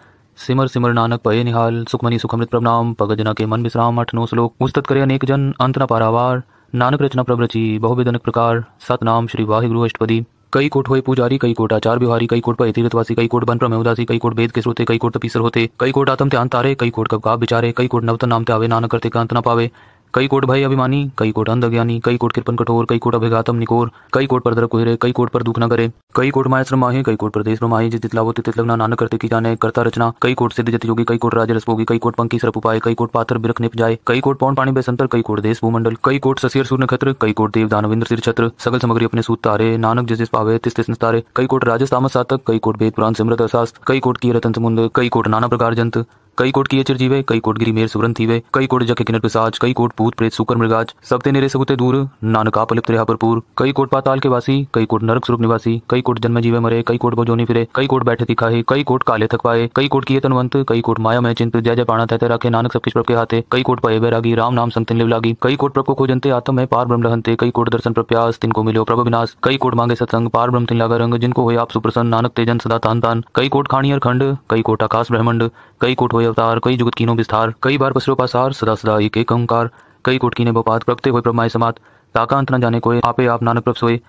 सिमर सिमर नानक पये निहाल सुखमनी सुखमृत प्रणाम पगजना के मन विश्राम अठ नो श्लोक उस्तत करे अनेक जन अंत न पारावार नानक रचना प्रभ बहुविदन बहुविधनक प्रकार सतनाम श्री वाहिगुरु अष्टपति कई कोट हुए पुजारी कई कोट आचार बिहारी कई कोट पर तीर्थवासी कई कोट बन प्रमे उदासी कई कोट वेद के श्रोते कई कोट तपीसर होते कई कोट आतम त्यान तारे कई कोट कब का बिचारे कई कोट नवतन नाम त्यावे नानक करते अंत न पावे कई कोट भाई अभिमानी कई कोट अंध अज्ञानी कई कोट कृपन कठोर कई कोट अभिघातम निकोर कई कोट पर दरब कुहरे कई कोट पर दुख न करे कई कोट माय श्रमा कई कोट प्रदेश माहे जिस तितलावो तित लगना नानक करते की जाने करता रचना कई कोट सिद्ध जत योगी कई कोट राज रसभोगी कई कोट पंखी सरप उपाय कई कोट पाथर बिरख निप जाए कई कोट पौन पानी बेसंतर कई कोट देश भूमंडल कई कोट ससीर सूर्य नक्षत्र कई कोट देव दानविंद्र सिर छत्र सगल सामग्री अपने सूत तारे नानक जिस पावे तिस तिस तारे कई कोट राजस्थान सातक कई कोट वेद पुराण सिमृत अशास्त्र कई कोट की रतन समुद्र कई कोट नाना प्रकार जंत कई कोट किए चिरजीवे कई कोट गिरी मेर सुवरन थीवे कई कोट जके किनर पिसाज कई कोट भूत प्रेत सुकर मृगाज सबते निरे सबुते दूर नानका पलिप्त रेहा भरपूर कई कोट पाताल के वासी कई कोट नरक स्वरूप निवासी कई कोट जन्म जीवे मरे कई कोट बोजोनी फिरे कई कोट बैठे दिखाए कई कोट काले थक पाए कई कोट किए तनवंत कई कोट माया मैं चिंत जय जय पाणा तहते रखे नानक सब किस प्रभ के हाथे कई कोट पाए बैरागी राम नाम संतन लिव लागी कई कोट प्रभ को खोजनते आत्म है पार ब्रह्म रहते कई कोट दर्शन प्रप्यास को मिलो प्रभ विनाश कई कोट मांगे सत्संग पार ब्रह्म तिन लागा रंग जिनको हो आप सुप्रसन्न नानक तेजन सदा तान तान कई कोट खानियर खंड कई कोट आकाश ब्रह्मंड कई कोट हो हुए अवतार कई जुगत कीनो विस्तार कई बार पसरो का सार सदा सदा एक एक ओंकार कई कोटकी ने बपात प्रगते हुए ब्रह्माय समात ताका अंत न जाने कोई आपे आप नानक प्रभ सोए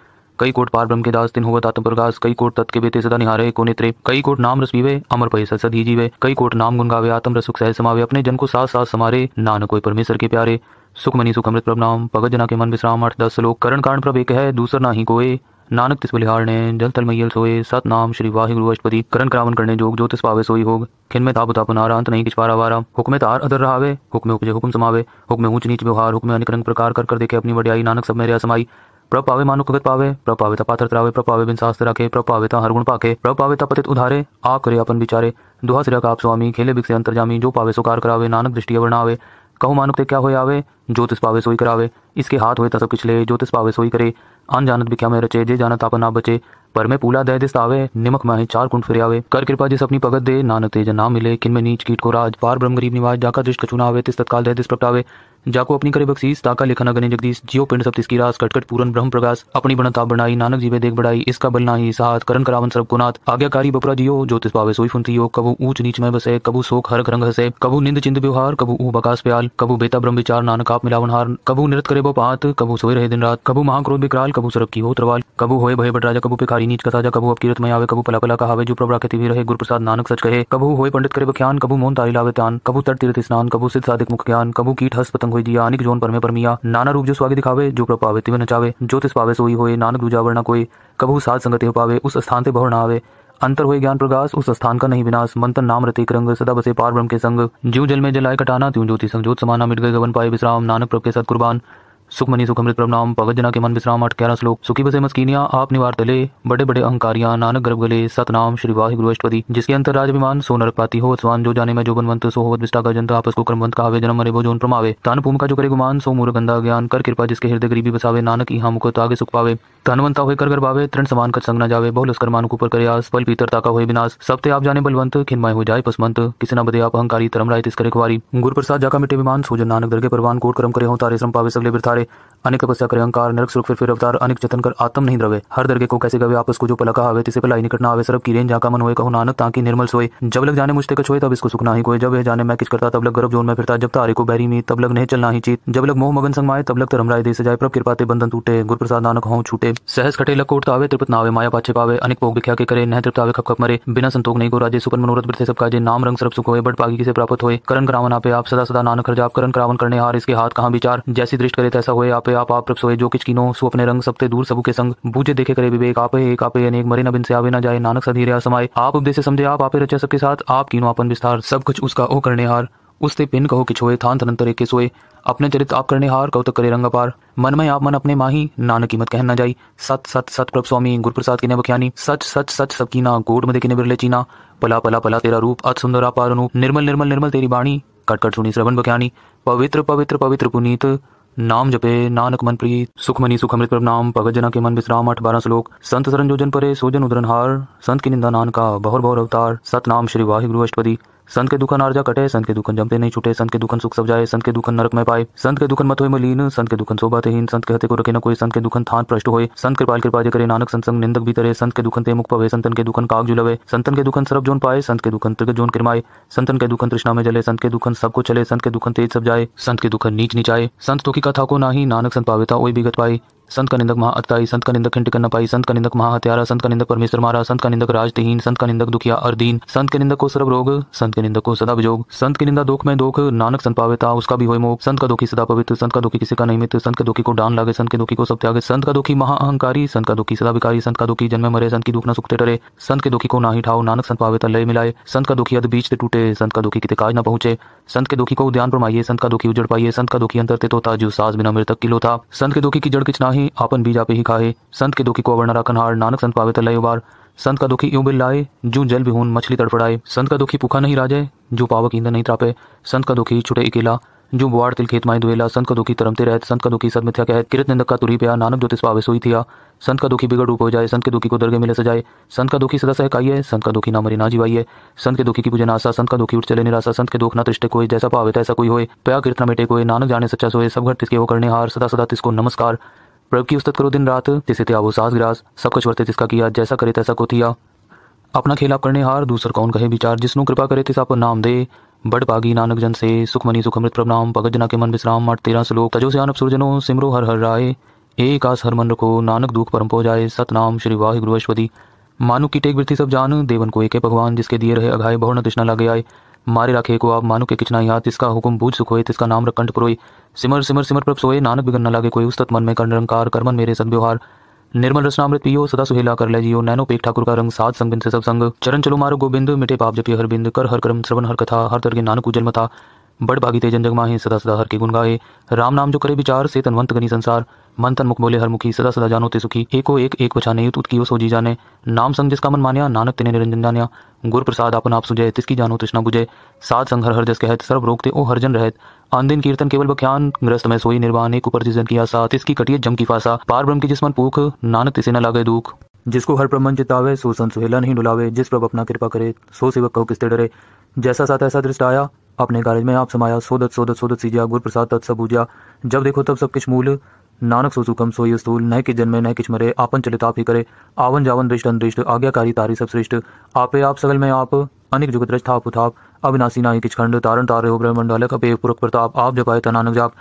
कई कोट पार ब्रह्म के दास दिन हुआ आत्म प्रकाश कई कोट तत् के बेते सदा निहारे को नेत्रे कई कोट नाम रस पीवे अमर पय सद ही जीवे कई कोट नाम गुनगावे गावे आत्म रसुख सह समावे अपने जन को साथ साथ समारे नानक कोई परमेश्वर के प्यारे सुख मनी सुख अमृत प्रभ नाम भगत जना के मन विश्राम आठ दस लोक करण कारण प्रभ एक है दूसर ना ही कोई नानक तिस बलिहार ने जल तल मैयल सोए सत नाम श्री वाहि गुरु अष्टपति करण करावन करने जोग जो तिस पावे सोई होग खिन में ताप तापन आरा अंत नहीं किछ पारा वारा हुक्म तार अदर रहावे हुक्म उपजे हुक्म समावे हुक्म ऊंच नीच व्यवहार हुक्म अनेक रंग प्रकार कर कर देखे अपनी बड़ियाई नानक सब मेरे असमाई प्रभ पावे मानो कगत पावे प्रभ पावे ता पात्र त्रावे प्रभ पावे बिन शास्त्र रखे प्रभ पावे ता हर गुण पाके प्रभ पावे ता पतित उधारे आ करे अपन बिचारे दुहा सिरा का स्वामी खेले बिक से जामी जो पावे सुकार करावे नानक दृष्टि वर्णावे कहु मानुक ते क्या हो आवे ज्योतिष पावे सोई करावे इसके हाथ हुए तब पिछले ज्योतिष पावे सोई करे अन जानत भी क्या मैं रचे जे जानत आप ना बचे पर मैं पूला दह दिस आवे निमक माही चार कुंड फिर आवे कर कृपा जिस अपनी पगत दे नानक तेज ना मिले किन में नीच कीट को राज पार ब्रह्म गरीब निवास जाका दृष्ट कछूना आवे तिस तत्काल दह दिस प्रगटावे जाको अपनी करे बख्शीस ताका लिखा नगने जगदीश जियो पिंड सब तिसकी रास कटकट पूरन ब्रह्म प्रकाश अपनी बनता बनाई नानक जीवे देख बढ़ाई इसका बल नाही साथ करण करावन सब गुनाथ आज्ञाकारी बपरा जियो ज्योतिष पावे सोई फुनती हो कबू ऊंच नीच में बसे कबू शोक हर रंग हसे कबू निंद चिंद व्यवहार कबू ऊ बकास प्याल कबू बेता ब्रह्म विचार नानक आप मिलावन हार कबू निरत करे बो पात कबू सोए रहे दिन रात कबू महाक्रोध विकराल कबू सरब की हो त्रवाल कबू होए भय बट राजा कबू पे कारी नीच कसाजा कबू अब कीरत में आवे कबू पला पला कहावे जो प्रभरा कहती रहे गुरु प्रसाद नानक सच कहे कबू होए पंडित करे बख्यान कबू मोन तारी लावे तान कबू तट तीर्थ स्नान कबू सिद्ध सादिक मुख ज्ञान कबू कीट हस पतंग हुई जिया अनिक जोन परमे परमिया नाना रूप जो स्वागत दिखावे जो प्रभ पावे तिवे नचावे जो तिस पावे सोई होए नानक दूजा वर्णा कोई कबू सात संगति हो पावे उस स्थान से भवर न आवे अंतर हुए ज्ञान प्रकाश उस स्थान का नहीं विनाश मंत्र नाम रतिक रंग सदा बसे पार ब्रह्म के संग जीव जल में जलाए कटाना त्यों ज्योति संग ज्योत समाना मिट गए गवन पाए विश्राम नानक प्रभ के साथ कुर्बान सुखमनी सुखमृत प्रणाम भगत जना के मन विश्राम अठ ग्यारह श्लोक सुखी बसे मस्किनिया आप निवार तले बड़े बड़े अहंकारियां नानक गर्भ गले सतनाम श्री वाहि अष्टपति जिसके अंतर राजभिमान सो नरक पाती हो स्वान जो जाने में जो बनवंत सो होवत विष्टा का जनता आपस को क्रमवंत कहावे जन्म मरे भोजन प्रमावे तान भूम का जो करे गुमान सो मोर गंदा ज्ञान कर कृपा जिसके हृदय गरीबी बसावे नानक यहाँ मुकुत आगे सुख पावे धनवंत हुए कर कर बावे तृण समान कर संग न जावे बहुल उसकर मान कुपर कर आस बल पीतर ताका हुए विनाश सब ते आप जाने बलवंत खिनमय हो जाए पसमंत किसी न बदे आप अहंकारी तरम राय तिस्कर एक गुरु प्रसाद जाका मिटे विमान सोजन नानक दरगे परवान कोट करम करे हो तारे श्रम पावे सगले बिरथारे अनेक तपस्या करे अहंकार नरक सुख फिर फिर अवतार अनेक जतन कर आत्म नहीं द्रवे हर दरगे को कैसे गवे आप उसको जो पलका आवे तिसे पलाई निकट ना आवे सरब की रेन जाका मन हुए कहो नानक ताकि निर्मल सोए जब लग जाने मुझते कछ तब इसको सुख ना ही कोई जब यह जाने मैं किस करता तब लग गर्भ जोन में फिरता जब तारे को बैरी में तब लग नहीं चलना ही चीत जब लग मोह मगन संगमाए तब लग तरम राय दे से जाए प्रभ कृपाते बंधन टूटे गुरु प्रसाद नानक हों छूटे सहस खटे लकोट तावे त्रिपत नावे माया पाचे पावे अनेक भोग भिख्या के करे नह तृप्त आवे खप खप मरे बिना संतोख नहीं को राजे सुपन मनोरथ वृत्ते सब काजे नाम रंग सर्व सुख होए बट पागी से प्राप्त होए करण करावन आपे आप सदा सदा नानक जाप करण करावन करने हार इसके हाथ कहाँ विचार जैसी दृष्ट करे तैसा हुए आपे आप आप सोए जो किच किनो सु अपने रंग सबते दूर सबू के संग बूझे देखे करे विवेक आपे एक आपे अनेक मरे न बिन से आवे न जाए नानक सधीर समाये आप उपदेश समझे आप आपे रचे सबके साथ आप किनो अपन विस्तार सब कुछ उसका ओ करने हार उसते पिन कहो कि छोए थान थनन तरे सोए अपने चरित आप करने हार कौतक करे रंग अपार मन में आप मन अपने माही नानक कीमत कह न जाई सत सत सत प्रभ स्वामी गुरु प्रसाद की बख्यानी सच सच सच सब कीना गोड मदे किने बिरले चीना पला पला पला तेरा रूप अत सुंदर अपार अनूप निर्मल निर्मल निर्मल तेरी बाणी कट कट सुनी श्रवण बख्यानी पवित्र पवित्र पवित्र पुनीत नाम जपे नानक मन प्रीत सुखमनी सुखमृत प्रभ नाम भगत जना के मन विश्राम अठ बारह श्लोक संत सरन जोजन परे सोजन उदरन हार संत की निंदा नानका बहुर बहुर अवतार सत नाम श्री वाहि गुरु अष्टपदी संत के दुखन आर्जा कटे संत के दुखन जमते नहीं छुटे संत के दुखन सुख सब जाए संत के दुखन नरक में पाए संत के दुखन मत हो मलिन संत के दुखन सोबाते हीन संत के हते को रखे न कोई संत के दुखन थान प्रष्ट हो संत कृपाल कृपा करे नानक संसंग निंदक भी तरे संत के दुखन ते मुख पवे संतन के दुखन काग जुलवे संतन के दुकान सरब जोन पाए संत के दुखन त्रिग जोन किरमाए संतन के दुखन तृष्णा में जले संत के दुखन सबको चले संत के दुखन तेज सब जाए संत के दुखन नीच नीचाए संत दुखी कथा को नाही नानक संत पावेता ओई बिगत पाए संत का निंदक अत्ताई संत का निंदक न पाई संत का निंदक महा हत्यारा संत का निंदक परमेश्वर मारा संत का निंदक राजतहीन संत का निंदक दुखिया अर्दीन संत के निंदक को सर्व रोग संत के निंदक को सदा विजोग संत की निंदा दुख में दुख नानक संत पावेता उसका भी हो मोह संत का दुखी सदा पवित्र संत का दुखी किसी का नहीं मित्र संत के दुखी को डान लागे संत के दुखी को सब त्यागे संत का दुखी अहंकारी संत का दुखी सदा विकारी संत का दुखी जन्म मरे संत की दुख न सुखते डरे संत के दुखी को ना ही ठाओ नानक संत पावेता लय मिलाए संत का दुखी अध बीच से टूटे संत का दुखी किते काज न पहुंचे संत के दुखी को उद्यान प्रमाइए संत का दुखी उजड़ पाइए संत का दुखी अंतर तो तोता जो सास बिना मृतक किलो था संत के दुखी की जड़ किचना ही ही आपन बीजा पे ही खाए संत के दुखी को अवर वर्णरा हार नानक संत पावे तलय उबार संत का दुखी यूं बिल लाए जू जल बिहून मछली तड़फड़ाए संत का दुखी पुखा नहीं राजे जो पावक ईंधन नहीं त्रापे संत का दुखी छुटे अकेला जो बुआड़ तिल खेत माए दुएला संत का दुखी तरमते रहते संत का दुखी सद मिथ्या कहत किरत निंदक का तुरी पिया नानक ज्योतिष पावे सोई थिया संत का दुखी बिगड़ रूप हो जाए संत के दुखी को दरगे मिले सजाए संत का दुखी सदा सहकाई है संत का दुखी ना मरी ना जीवाई है संत के दुखी की पूजन आशा संत का दुखी उठ चले निराशा संत के दुख ना तृष्टे कोई जैसा पावे तैसा कोई होए प्या किरतना मेटे कोई नानक जाने सच्चा सोए सब घर तिसके वो करने हार सदा सदा तिसको नमस्कार प्रभु की उस्तत करो दिन रात तिसे थे आबो सास ग्रास सब कुछ वर्ते तिसका किया जैसा करे तैसा को थिया अपना खेल आप करने हार दूसर कौन कहे विचार जिसनों कृपा करे तिस आप नाम दे बड़ पागी नानक जन से सुखमनी सुखमृत नाम भगत जना के मन विश्राम मठ तेरा श्लोक तजो से सुरजनो सिमरो हर हर राय एक आस हर मन रखो नानक दुख परम पो जाए सतनाम श्री गुरु अश्वती मानु की टेक वृत्ति सब जान देवन को एक है भगवान जिसके दिए रहे अघाय बहुत न तृष्णा लगे आए मारे राखे को आप मानो के किचना याद इसका हुक्म बूझ सुखोए तिसका नाम रखंड पुरोई सिमर सिमर सिमर प्रभ सोए नानक बिगन न लागे कोई उस मन में कर निरंकार कर्मन मेरे सदव्यवहार निर्मल रसनामृत पियो सदा सुहेला कर ले जियो नैनो पेट ठाकुर का रंग सात संग से सब संग चरण चलो मारो गोबिंद मिटे पाप जपियो हर बिंद कर हर कर्म श्रवण हर कथा हर तरह नानक उजल मथा बड़ बागी तेजन जन जग माहे सदा सदा हर के गुण गाए राम नाम जो करे विचार से तनवंत गनी संसार मन तन मुख बोले हर मुखी सदा सदा जानो ते सुखी एको एक एक बचाने युत उत्की सो जी जाने नाम संग जिसका मन मान्या नानक तिने निरंजन जान्या गुर प्रसाद अपन आप सुजय तिसकी जानो तृष्णा बुझे साध संग हर हर जस कहत सर्व रोकते ओ हरजन रहत आंदिन कीर्तन केवल बख्यान ग्रस्त में सोई निर्वाण एक ऊपर जिजन की आसा तिसकी कटिए जम की फासा पार ब्रह्म की जिसमन पूख नानक तिसे न लागे दुख जिसको हर प्रमन चितावे सो संत सुहेला नहीं डुलावे जिस प्रभ अपना कृपा करे सो सेवक कहो किसते डरे जैसा साथ ऐसा दृष्ट आया अपने कार्य में आप समाया सोदत सोदत सोदत सीजिया गुरु प्रसाद तत् सब पूजा जब देखो तब सब किछ मूल नानक सोसुकम सोई स्थूल न कि जन्मे न किच मरे आपन चलित आप ही करे आवन जावन दृष्ट अनदृष्ट आज्ञाकारी तारी सब श्रेष्ठ आपे आप सगल में आप अनिक जुगत रच थाप उथाप अविनाशी नाई किच खंड तारण तारे हो ब्रह्मंडालय का पेय पुरख प्रताप आप जपाए तनानक जाप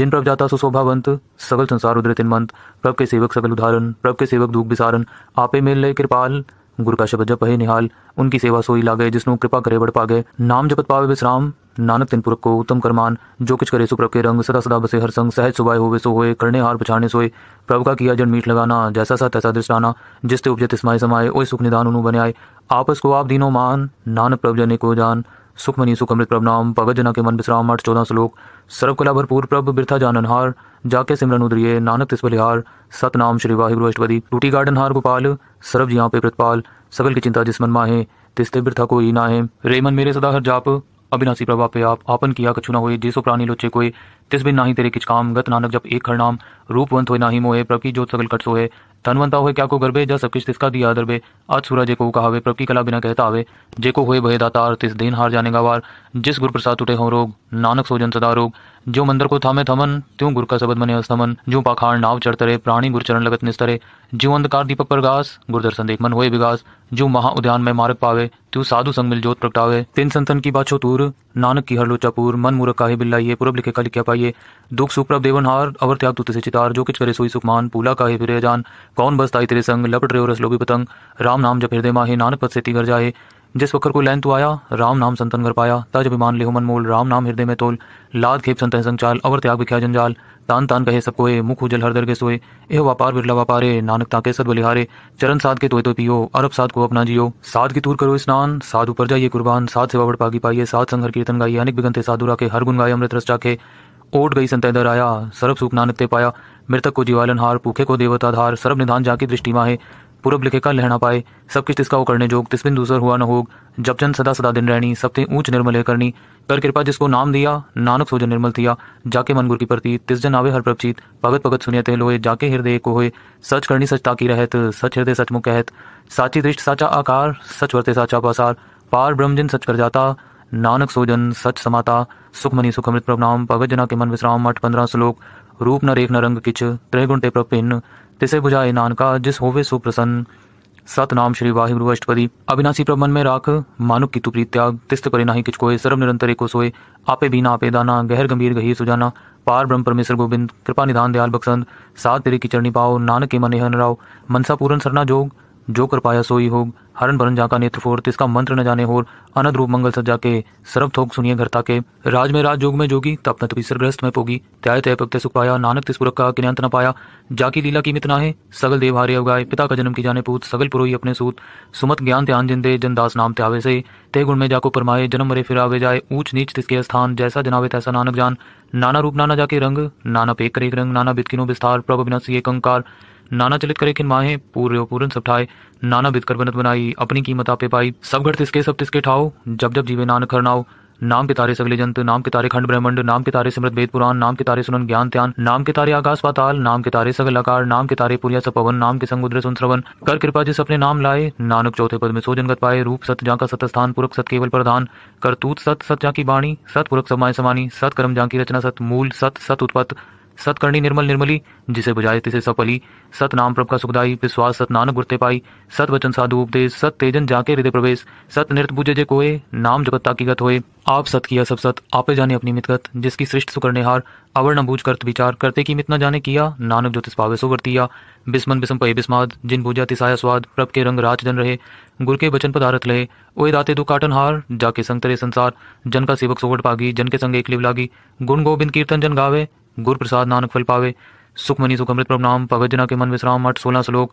जिन प्रभ जाता सुशोभावंत सगल संसार उदृत मंत प्रभ के सेवक सगल उदाहरण प्रभ के सेवक दुख विसारण आपे मेल लय कृपाल गुरु का शब्द जप है निहाल उनकी सेवा सोई लागे जिसनों कृपा करे बढ़ पागे नाम जपत पावे विश्राम नानक तिन पुरख को उत्तम करमान जो कुछ करे सुप्रभ के रंग सदा सदा बसे हर संग सहज सुबह होवे सो होए करने हार पछाने सोए प्रभु का किया जन मीठ लगाना जैसा सा तैसा दृष्टाना जिसते जिस इसमाय उपजे तिस्माए समाये ओ सुख निदान उन्हों बने आए आपस को आप दीनो मान नानक प्रभु जने को जान सुखमनी सुख अमृत प्रभ नाम भगत जना के मन विश्राम अठ चौदह श्लोक सर्व कला भरपूर प्रभ बिरथा जाननहार जाके सिमरन उदरिये नानक तिस बलिहार सतनाम श्री वाहिगुरु अष्टपति टूटी गार्डन हार गोपाल सरब जिया पे प्रतपाल सबल की चिंता जिसमन माहे तिस्ते बिरथा कोई ना है रेमन मेरे सदा हर जाप अविनाशी प्रभा पे आप आपन किया कछु ना होए जेसो प्राणी लोचे कोई तिस बिन नाही तेरे किच काम गत नानक जब एक हर नाम रूपवंत होए नाही मोहे प्रभ की जोत सकल कट सोए धनवंता होए क्या को गर्भे जा सब किस तिसका दिया दरबे आज सूरज को कहावे प्रभ की कला बिना कहता आवे जे को होए भय दातार तिस दिन हार जाने का वार जिस गुरु प्रसाद टूटे हो रोग नानक सोजन सदा रोग जो मंदिर को थामे थमन त्यों गुर का सबद मने अस्थमन जो पाखाण नाव चढ़तरे प्राणी गुरचरण लगत निस्तरे जो अंधकार दीपक प्रगास गुरदर्शन देख मन हुए विगास जो महा उद्यान में मार्ग पावे त्यों साधु संग मिल जोत प्रगटावे तीन संतन की बाछो तूर नानक की हर लोचापुर मन मूरख काहे बिल्लाइए पूर्व लिखे का लिखा पाइए दुख सुख प्रभ देवनहार अवर त्याग तुत से चितार जो किच करे सोई सुखमान पूला काहे फिर जान कौन बसताई तेरे संग लपट रहे रसलोभी पतंग राम नाम जब हृदय माहे नानक पद से तिगर जाए जिस वक्र को लैन तू आया राम नाम संतन कर पाया तज अभिमान लिहो मन मोल राम नाम हृदय में तोल लाद खेप संतन संचाल अवर त्याग विख्या जंजाल तान तान कहे सब कोए मुख उजल हर दर के सोए एह व्यापार बिरला व्यापारे नानक ताके सद बलिहारे चरण साध के तोय तो पियो अरब साध को अपना जियो साध की तूर करो स्नान साधु पर जाइए कुर्बान साध सेवा बड़ पागी पाइए साध संघर कीर्तन गाइए अनेक बिगंते साधु राखे हर गुण गाय अमृत रस चाखे ओट गई संत इधर आया सर्व सुख नानक ते पाया मृतक को जीवालन हार पुखे को देवता धार सर्व निधान जाकी दृष्टि माहे पूर्व लिखे का लहना पाए सब किस तिसका वो करने जोग तिस बिन दूसर हुआ न होग जब जन सदा सदा दिन रहनी सब ते ऊंच निर्मल है करनी कर कृपा जिसको नाम दिया नानक सोजन निर्मल थिया जाके मन गुर की प्रति तिस जन आवे हर प्रपचित भगत भगत सुनिय ते लोहे जाके हृदय को होए सच करनी सच ताकी रहत सच हृदय सच मुख कहत साची दृष्ट साचा आकार सच वर्ते साचा पासार पार ब्रह्मजन सच कर जाता नानक सोजन सच समाता सुखमनी सुख अमृत नाम भगत जना के मन विश्राम मठ पंद्रह श्लोक रूप न रेख न रंग किच त्रिगुण ते प्रभिन्न तिसे बुझाए नानका जिस होवे सो प्रसन्न सत नाम श्री वाहिगुरु अष्टपति अविनाशी प्रभ मन में राख मानुक की तुप्री त्याग तिस्त परे नाही किच कोय सर्व निरंतर एको सोए आपे बिना आपे दाना गहर गंभीर गही सुजाना पार ब्रह्म परमेश्वर गोविंद कृपा निधान दयाल बक्सन साथ तेरे की चरणी पाओ नानक के मन हन राव मनसा पूरन सरना जोग जो कर पाया सोई हो हरण भरन जाका नेत्र फोर तिसका मंत्र न जाने होर अनद रूप मंगल सजा के सर्व थोक सुनिए घरता के राज में राज जोग में जोगी तप न तुकी सरग्रस्त में पोगी त्याय तय पक्त सुख पाया नानक तिस पुरख का किन्यांत न पाया जाकी लीला की मित ना है सगल देव हारे अवगाय पिता का जन्म की जाने पूत सगल पुरोही अपने सूत सुमत ज्ञान त्यान जिंदे जनदास नाम त्यावे से ते गुण में जाको परमाए जन्म मरे आवे जाए ऊंच नीच तिसके स्थान जैसा जनावे तैसा नानक जान नाना रूप नाना जाके रंग नाना पेक करे रंग नाना बितकिनो विस्तार बिना सी एक अंकार नाना चलित करे किन माहे पूरे पूरन सब ठाए नाना बिद बनत बनाई अपनी कीमत आपे पाई सब घर तिसके सब तिसके ठाओ जब जब जीवे नानक हर नाओ नाम के तारे सगले जंत नाम के तारे खंड ब्रह्मंड नाम के तारे सिमृत वेद पुराण नाम के तारे सुनन ज्ञान ध्यान नाम के तारे आकाश पाताल नाम के तारे सगल आकार नाम के तारे पुरिया सपवन नाम के संगुद्र सुन श्रवन कर कृपा जिस अपने नाम लाए नानक चौथे पद में सोजन गत पाए रूप सत जा का सत स्थान पुरख सत केवल प्रधान करतूत सत सत जा की बाणी सत पुरख समाय समानी सत कर्म जा की रचना सत मूल सत सत उत्पत्त सतकर्णी निर्मल निर्मली जिसे बुझाए तिसे सपली सत नाम प्रभ का सुखदाई विश्वास सत नानक गुरते पाई सत वचन साधु उपदेश सत तेजन जाके हृदय प्रवेश सत नृत्य बुझे जे कोए नाम जगत्ता की गत होए आप सत किया सब सत आपे जाने अपनी मितगत जिसकी सृष्ट सुकर्णेहार अवर न बूझ करत विचार करते की मितना जाने किया नानक ज्योतिष पावे सो वर्तिया बिस्मन बिस्म पय बिस्माद जिन बुझा तिसाया स्वाद प्रभ के रंग राज जन रहे गुर के वचन पदारत लहे ओए दाते दु काटन हार जाके संग तरे संसार जन का सेवक सोवट पागी जन के संग एक लिव लागी गुण गोविंद कीर्तन जन गावे गुर प्रसाद नानक फल पावे सुखमनी सुखमृत प्रभ नाम भगत जना के मन विश्राम मठ सोलह श्लोक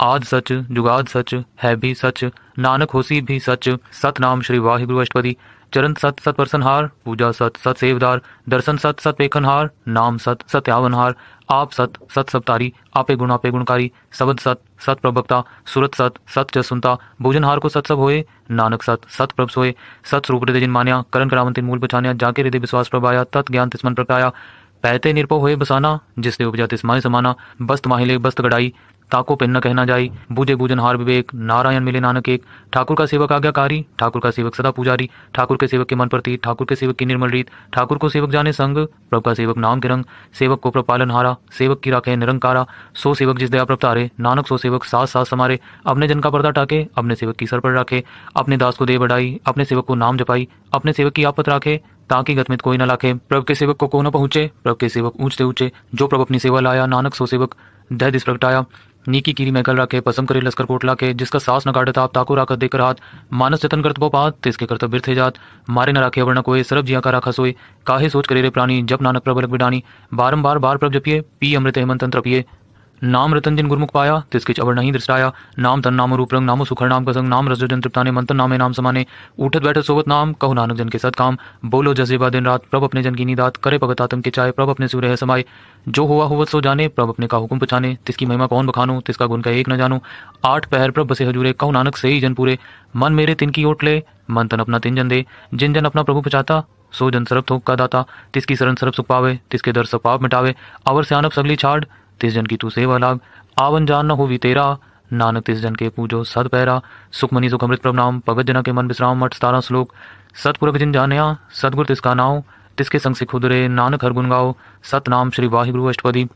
आद सच जुगाद सच है भी सच नानक होसी भी सच सत नाम श्री वाहिगुरु अष्टपति चरण सत सत प्रसन्न हार पूजा सत सत सेवदार दर्शन सत सत पेखन हार नाम सत हार आप सत सत सप्तारी आपे गुण आपे गुणकारी सबद सत सत प्रभक्ता सुरत सत सत च सुनता भोजन हार को सत सब होए नानक सत सत प्रभ सोए सत स्वरूप हृदय जिन मान्या करण करावन तिन मूल पछान्या जाके हृदय विश्वास प्रभाया तत ज्ञान तिस्मन प्रकाया पहते निरपो हुए बसाना जिससे उपजात स्माय समाना बस्त माहिले बस्त गढ़ाई ताको पिन न कहना जाई बुझे बूजन हार विवेक नारायण मिले नानक एक ठाकुर का सेवक आज्ञाकारी ठाकुर का सेवक सदा पुजारी ठाकुर के सेवक के मन प्रति ठाकुर के सेवक की निर्मल रीत ठाकुर को सेवक जाने संग प्रभु का सेवक नाम के रंग सेवक को प्रपालन हारा सेवक की राखे निरंकारा सो सेवक जिस दया प्रपतारे नानक सो सेवक सास सास समारे अपने जन का पर्दा टाके अपने सेवक की सर पर राखे अपने दास को दे बढ़ाई अपने सेवक को नाम जपाई अपने सेवक की आपत राखे ताकि गत में कोई न लाखे प्रभु के सेवक को को न पहुंचे प्रभु के सेवक ऊंचते ऊंचे जो प्रभु अपनी सेवा लाया नानक सो सेवक दह दिस प्रगटाया नीकी कीरी मैकल रखे पसम करे लस्कर कोट लाके जिसका सास न काटत आप ताको राखत देकर हाथ मानस जतन करत पात तिसके बिर थे जात मारे न राखे वर्ण कोई सरब जिया का राखा सोए काहे सोच करे रे प्राणी जब नानक प्रबलक बिडानी बारंबार बार प्रभ जपिए पी अमृत हेमंत तंत्र पिए नाम रतन जिन गुरमुख पाया तिसके चवर नहीं दृष्टाया नाम तन नाम रूप रंग नामो सुखर नाम कसंग नाम रज जन तृप्ताने मंत्र नामे नाम समाने उठत बैठत सोवत नाम कहु नानक जन के सत काम बोलो जजेबा दिन रात प्रभ अपने जन की नीदात करे भगत आतम के चाय प्रभ अपने सूर्य है समाये जो हुआ हुआ सो जाने प्रभ अपने का हुक्म पुछाने तिसकी महिमा कौन बखानो तिसका गुण का एक न जानो आठ पहर प्रभ बसे हजूरे कहु नानक से ही जन पूरे मन मेरे तिन की ओट ले मन तन अपना तिन जन दे जिन जन अपना प्रभु पुछाता सो जन सरप थोक का दाता तिसकी सरन सरप सुख पावे तिसके दर सब पाप मिटावे अवर से सयानप सगली छाड़ तिस जन की तू सेवा लाग आवन जान न हो भी तेरा नानक तिस जन के पूजो सद पैरा सुखमनि सुख अमृत प्रणाम भगत जना के मन विश्राम मठ सतारा श्लोक सतपुरख जिन जानिया सतगुर तिसका नाव तिसके संग सिख उदरे नानक हर गुन गाओ सत नाम श्री वाहिगुरु अष्टपदी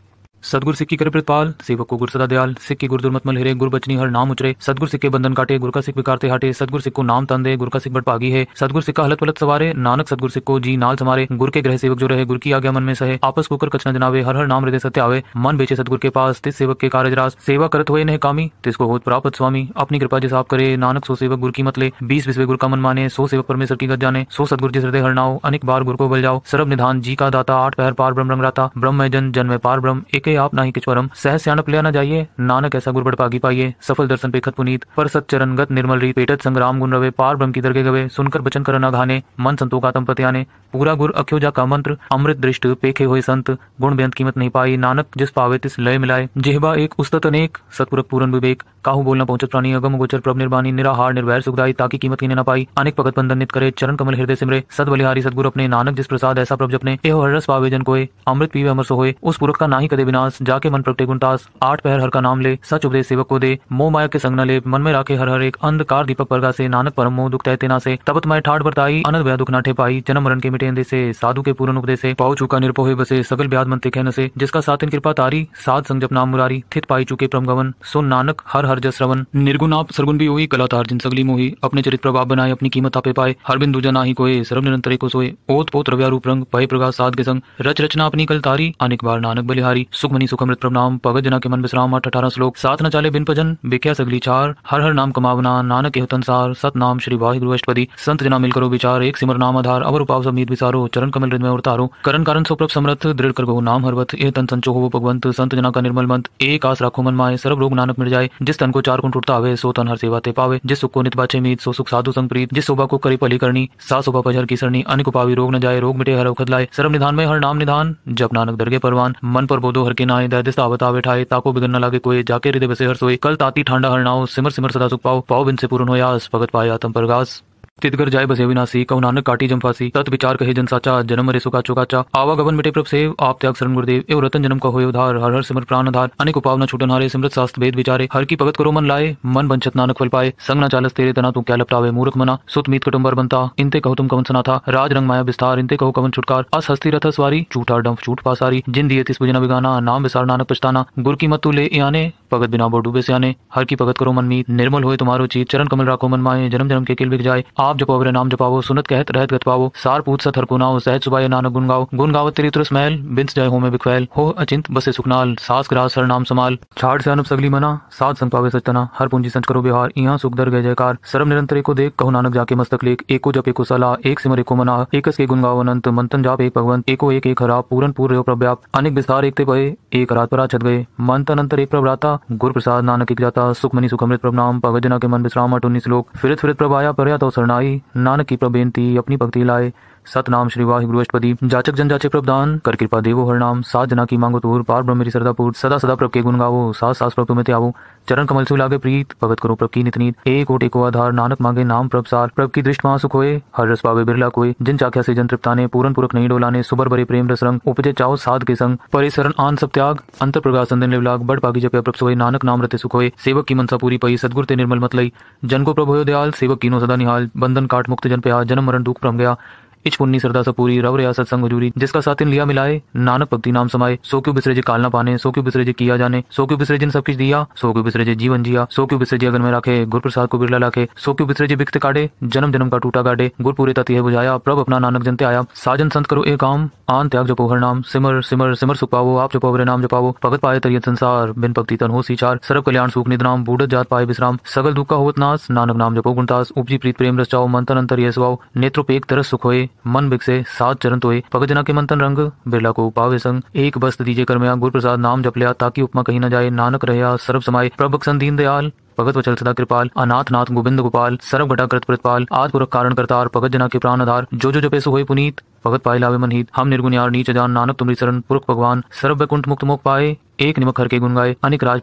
सदगुर सिक्की कर प्रतपाल सेवक को गुर सदा दयाल सिक्की गुर दुर्मतमल हिरे गुरु बचनी हर नाम उचरे सदगुरु सिक्के बंधन काटे गुरु का सिख बिकारते हटे सदगुर सिक्को नाम तन दे गुर का सिख बट पागी है सदगुर सिक्का हलत पलत सवारे नानक सदगुर सिक्को जी नाल समारे गुर के ग्रह सेवक जो रहे गुर की आज्ञा मन में सहे आपस कुकर कचना जनावे हर हर नाम हृदय सत्य आवे मन बेचे सदगुर के पास तिस सेवक के कारज रास सेवा करत हुए नह कामी तिसको होत प्राप्त स्वामी अपनी कृपा जिस आप करे नानक सो सेवक गुर की मत ले बीस विश्व गुरु का मन माने सो सेवक परमेश्वर की गत जाने सो सदगुरु जिस हृदय हरनाओ अनेक बार गुरु को बल जाओ सर्व निधान जी का दाता आठ पहर पार ब्रह्म रंग ब्रह्म जन जन्म पार ब्रह्म एक आप ना ही किचवरम सह सियान लिया ना जाइए नानक ऐसा गुरबड़ पागी पाइए सफल दर्शन पे खत पुनीत पर सत चरण गत निर्मल री पेटत संग्राम गुण रवे पार ब्रह्म की दरगे गवे सुनकर बचन करना घाने मन संतोकातम पत्याने पूरा गुर अख्यो जा का मंत्र अमृत दृष्ट पेखे हुए संत गुण बेअंत कीमत नहीं पाई नानक जिस पावे तिस लय मिलाए जेहबा एक उस्तत अनेक सतपुरक पूरन विवेक काहू बोलना पहुंचत प्राणी अगम गोचर प्रभ निर्वाणी निराहार निर्वैर सुखदाई ताकि कीमत की न पाई अनेक भगत बंधन नित करे चरण कमल हृदय सिमरे सद बलिहारी सदगुरु अपने नानक जिस प्रसाद ऐसा प्रभ जपने एहो हर रस पावे जन कोय अमृत पीवे अमर सोए उस पुरख का ना ही कदे बिना दास जाके मन प्रगटे गुण आठ पहर हर का नाम ले सच उपदेश सेवक को दे मोह माया के संग न ले मन में राखे हर हर एक अंधकार दीपक परगा से नानक परम मोह दुख तय तेना से तबत मैं ठाठ बरताई अनंत भया दुख नाठे पाई जन्म मरण के मिटे से साधु के पूर्ण उपदेश से पाओ चुका निरपोहे बसे सगल ब्याद मन तिखे से जिसका इन कृपा तारी साध जप नाम मुरारी थित पाई चुके प्रम गवन सुन नानक हर हर जस रवन निर्गुण आप सरगुण भी हुई कला तार जिन सगली मोही अपने चरित प्रभाव बनाए अपनी कीमत आपे पाए हर बिंदु जना ही कोई सर्व निरंतर को सोए ओत पोत रव्या रूप रंग पाए प्रगा साध के संग रच रचना अपनी कल तारी अनेक बार नानक बलिहारी सुखमनी सुखमृत प्रणाम भगत जना के मन विश्राम अठ अठारह श्लोक सात न चाले बिन भजन बिख्या सगली चार हर हर नाम कमावना नानक हुतन सार सत नाम श्री वाहि गुरु अष्टपति संत जना मिल करो विचार एक सिमर नाम आधार अवर उपाव समीत मीत विचारो चरण कमल हृदय और करण कारण सुप्रभ समर्थ दृढ़ कर गो नाम हरवत ए तन संचो हो भगवंत संत जना का निर्मल मंत एक आस राखो मन माए सर्व रोग नानक मिल जाए जिस तन को चार कुंठ उठता आवे सो तन हर सेवा ते पावे जिस सुख को नित बाचे मीत सो सुख साधु संग प्रीत जिस शोभा को करी पली करनी सा शोभा पजर की सरणी अनेक उपावी रोग न जाए रोग मिटे हर उखद लाए सर्व निधान में हर नाम निधान जब नानक दरगे परवान मन पर बोधो हर करके ना दया दिस आवत आवे ठाए ताको बिगन न लगे कोई जाके हृदय बसे हर सोए कल ताती ठंडा हर नाओ सिमर सिमर सदा सुख पाओ पाओ बिन से पूर्ण हो या भगत पाया तम परगास तितगर जाय बसे विनाशी कहु नानक काटी जमफासी तत तत् विचार कहे जन साचा जन्म रे सुखा चुकाचा आवा गवन मिटे प्रभ सेव आप त्याग शरण गुरुदेव एव रतन जन्म हो उधार हर हर सिमर प्राण आधार अनेक उपावना छूटन हारे सिमरत शास्त्र भेद विचारे हर की भगत करो मन लाए मन बंशत नानक फल पाए संग न चालस तेरे तना तू क्या लपटावे मूर्ख मना सुत मीत कटुम्बर बनता इनते कहो तुम कवन सना था राज रंग माया विस्तार इनते कहो कवन छुटकार अस हस्ती रथ सवारी झूठा डंफ छूट पासारी जिन दिए तिस बुजना बिगाना नाम विसार नानक पछताना गुर की मत तू ले आने भगत बिना बोडूबे से आने हर की भगत करो मन मीत निर्मल हो तुम्हारो चीत चरण कमल राखो मन माए जन्म जन्म के किल बिक जाए आप जपाओ मेरा नाम जपाओ सुनत कहत रहत गत पाओ सार पूत सत हर कुनाओ सहज सुबह नानक गुन गाओ गुन गाव तेरी तुरस महल बिंस जय हो में बिखवैल हो अचिंत बसे सुखनाल सास ग्रास हर नाम समाल छाड़ से अनुप सगली मना सात संग पावे सचतना हर पूंजी संच करो बिहार यहाँ सुख दर गय जयकार सर्व निरंतर को देख कहो नानक जाके मस्तक लेख एको जप एको सलाह एक सिमर एको मना एक के गुन गाओ अनंत मंथन जाप एक भगवंत एको एक एक हरा पूरन पूर रहो प्रव्याप अनेक विस्तार एकते पे एक रात पर छत गए मंथन अंतर एक प्रभराता गुरु प्रसाद नानक एक जाता सुखमनी सुखमृत प्रणाम भगत जना के मन विश्राम अटोनी श्लोक फिरत फिरत प्रभाया पर तो सरना सुनाई नानक की प्रबेनती अपनी भक्ति लाए सतनाम श्री वाहिगुरु अष्टपदी जाचक जन जाचक प्रदान कर कृपा देवो हर नाम सात जना की मांगो तोर पार ब्रह्म मेरी सरदापूर सदा सदा प्रभ के गुण गावो सास सास प्रभ तुम्हें आवो चरण कमल से लागे प्रीत भगत करो प्रभ की नितनीत एक ओटे को आधार नानक मांगे नाम प्रभ सार प्रभ की दृष्टि महा सुख होए हर रस पावे बिरला कोई जिन चाख्या से जन तृप्ताने पूरन पूरक नहीं डोलाने सुबर भरे प्रेम रस रंग उपजे चाहो सात के संग परिसरण आन सब त्याग अंतर प्रकाश संदन लिवलाग बड़ पागी जपे प्रभ सोए नानक नाम रते सुख होए सेवक की मनसा पूरी पई सदगुर ते निर्मल मत लई जन को प्रभु दयाल सेवक कीनो सदा निहाल बंधन काट मुक्त जन पे आ जन्म मरण दुख प्रम गया इच पुन्नी सरदा सपूरी रव रियासत सत्संग हजूरी जिसका साथिन लिया मिलाए नानक भक्ति नाम समाये सो क्यों बिसरे जे काल ना पाने सो क्यों बिसरे जे किया जाने सो क्यों बिसरे जिन सब कुछ दिया सो क्यों बिसरे जे जीवन जिया सो क्यों बिसरे जे अगर में रखे गुरु प्रसाद को बिरला लाखे सो क्यों बिसरे जे बिकते काटे जन्म जन्म का टूटा काटे गुरु पूरे तथ्य बुझाया प्रभ अपना नानक जनते आया साजन संत करो एक काम आन त्याग जपो हर नाम सिमर सिमर सिमर सुख पावो आप जपो हरे नाम जपावो भगत पाए तरिय संसार बिन भक्ति तन हो सीचार सर्व कल्याण सुख निध नाम बूढ़ जात पाए विश्राम सगल दुख का होत नास नानक नाम जपो गुणतास उपजी प्रीत प्रेम रस जाओ मंथन अंतर ये स्वाओ नेत्रोपेक तरस सुख होए मन से सात चरण तोय पगजना जना के मंथन रंग बिरला को पावे संग एक बस्त दीजे कर मैं गुरु प्रसाद नाम जप लिया ताकि उपमा कहीं न जाए नानक रहया सर्व समाये प्रभु सन दीन दयाल भगत वचल सदा कृपाल अनाथ नाथ गोविंद गोपाल सर्व प्रतपाल आज पूर्व कारण करतार भगत जना के प्राण आधार जो जो जपे हुए पुनीत भगत पाए लावे मनहित हम निर्गुण यार नीच जान नानक तुम्हारी शरण पुरख भगवान सर्व वैकुंठ मुक्त मोक पाए एक निमक हर के गुन गाय अनेक राज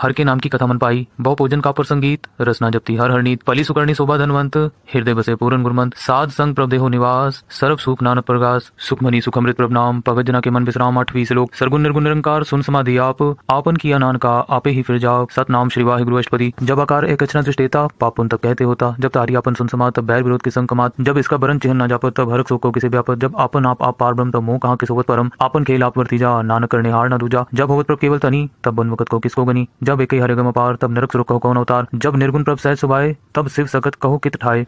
हर के नाम की कथा मन पाई बहु पूजन का संगीत रसना जपती हर हरनीत पली सुकर्णी शोभा धनवंत हृदय बसे पूरन गुरमंत साध संग देहो निवास सर्व सुख नानक प्रगास सुखमनि सुखमृत नाम पगत जना के मन विश्राम आठवीं श्लोक सरगुण निर्गुण निरंकार सुन समाधि आप आपन किया नान का आपे ही फिर जाओ सतनाम श्री वाहि गुरु अष्टपति जब आकार एक अचना दृष्टेता पापुन तक कहते होता जब तारी आपन सुन समात तब बैर विरोध के संग कमात जब इसका बरन चिन्ह न जापत तब हर शोक किसी व्यापत जब आपन आप आप पार ब्रह्म तब मोह कहा के सोबत परम आपन खेल आप वर्ती जा नानक करने हार न दूजा जब भगवत केवल तनी तब बन वकत को किसको गनी जब एक हरे गम पार तब नरक सुर कहो कौन अवतार जब निर्गुण प्रभ सहज सुभाए तब शिव सकत कहो कित ठाए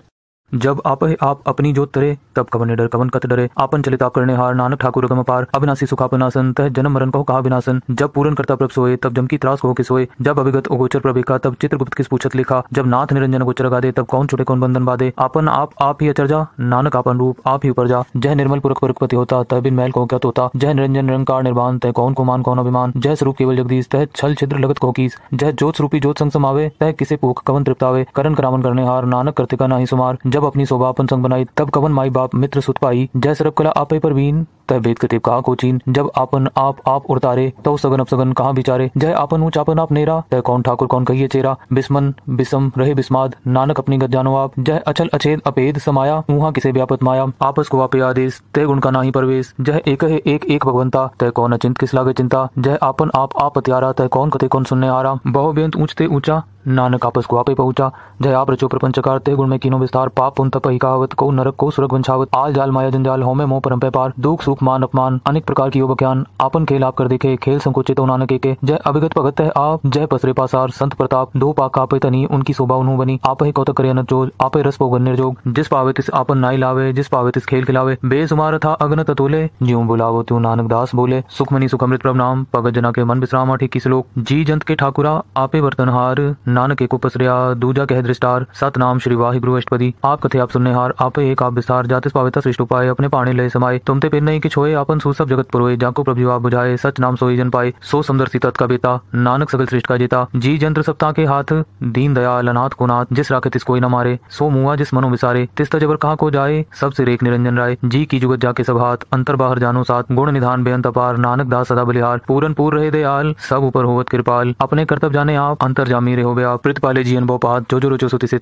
जब आप आप अपनी जोत तरे तब कवन डर कवन कत डरे आपन चलिता करने हार नानक ठाकुर गम पार अविनाशी सुखापनासन तह जन्म मरण कहो कहा विनाशन जब पूर्ण करता प्रभ सोए तब जमकी त्रास कहो किस होए जब अभिगत अगोचर प्रभिका तब चित्रगुप्त किस पूछत लिखा जब नाथ निरंजन गोचर गा दे तब कौन छुटे कौन बंधन बाधे अपन आप आप ही अचर जा नानक आपन रूप आप ही ऊपर जा जय निर्मल पुरख पुरखपति होता तह बिन मैल कहो क्या तोता जय निरंजन निरंकार निर्वाण तय कौन को मान कौन अभिमान जय स्वरूप केवल जगदीश तह छल छिद्र लगत कोकीस जय ज्योत स्वरूपी ज्योत संग समावे तह किसे पूख कवन तृप्तावे करण करावन करने हार नानक कृतिका ना ही सुमार जब जब अपनी शोभापन संग बनाई तब कवन माई बाप मित्र सुत पाई जय सरब कला आपे पर वीन तय वेद के कहा कोचीन जब आपन आप आप उतारे तो सगन अब सगन कहाँ बिचारे जय आपन ऊ आपन आप नेरा तय कौन ठाकुर कौन कहिए चेरा बिस्मन बिस्म रहे बिस्माद नानक अपनी गत जानो आप जय अचल अचेद अपेद समाया ऊहा किसे व्यापत माया आपस को वापे आदेश तय गुण का नाही परवेश जय एक है एक एक भगवंता तय कौन अचिंत किस लागे चिंता जय आपन आप आप पतियारा तय कौन कते कौन सुनने आ रहा बहुत ऊंचते ऊंचा नानक आपस को आपे पहुंचा जय आप रचो प्रपंच कार गुण में किनो विस्तार पाप पुंतक हिकावत को नरक को सुरग वंशावत आल जाल माया जंजाल होमे मोह परम पार दुख सुख मान अपमान अनेक प्रकार की योग्ञान आपन खेल आप कर देखे खेल संकुचित तो नानक के जय अभिगत भगत है आप जय पसरे पासार संत प्रताप दो पाक आपे तनी उनकी शोभा उन्हों बनी आप ही कौतक करे अनजोज आपे रस पोगन निर्जोग जिस पावित तिस आपन नाई लावे जिस पावित तिस खेल खिलावे बेसुमार था अग्न तोले ज्यो बुलावो त्यू नानक दास बोले सुखमनी सुखमृत प्रभ नाम भगत जना के मन विश्राम आठ इक्कीस लोक जी जंत के ठाकुरा आपे वर्तनहार नानक को पसरिया दूजा कह दृष्टार सत नाम श्री वाहिगुरु अष्टपति अष्टपदी आप कथे आप सुनने हार आप एक आप विस्तार जाते पावित सृष्ट उपाय अपने पाणी लय समाये तुमते फिर नहीं कि छोए आपन सू सब जगत पुरोए जाको प्रभु आप बुझाए सच नाम सोई जन पाए सो सुंदर सी तत् का बेता नानक सकल श्रेष्ठ का जेता जी जंत्र सप्ताह के हाथ दीन दयाल अनाथ को नाथ जिस राखे तिस कोई न मारे सो मुआ जिस मनो विसारे तिस तबर कहा को जाए सब से रेख निरंजन राय जी की जुगत जाके सब हाथ अंतर बाहर जानो साथ गुण निधान बेअंत अपार नानक दास सदा बलिहार पूरन पूर रहे दयाल सब ऊपर होवत कृपाल अपने कर्तव्य जाने आप अंतर जामी रहोगे आप प्रित पाले जी अनुभव पात जो जो रुचो सुति से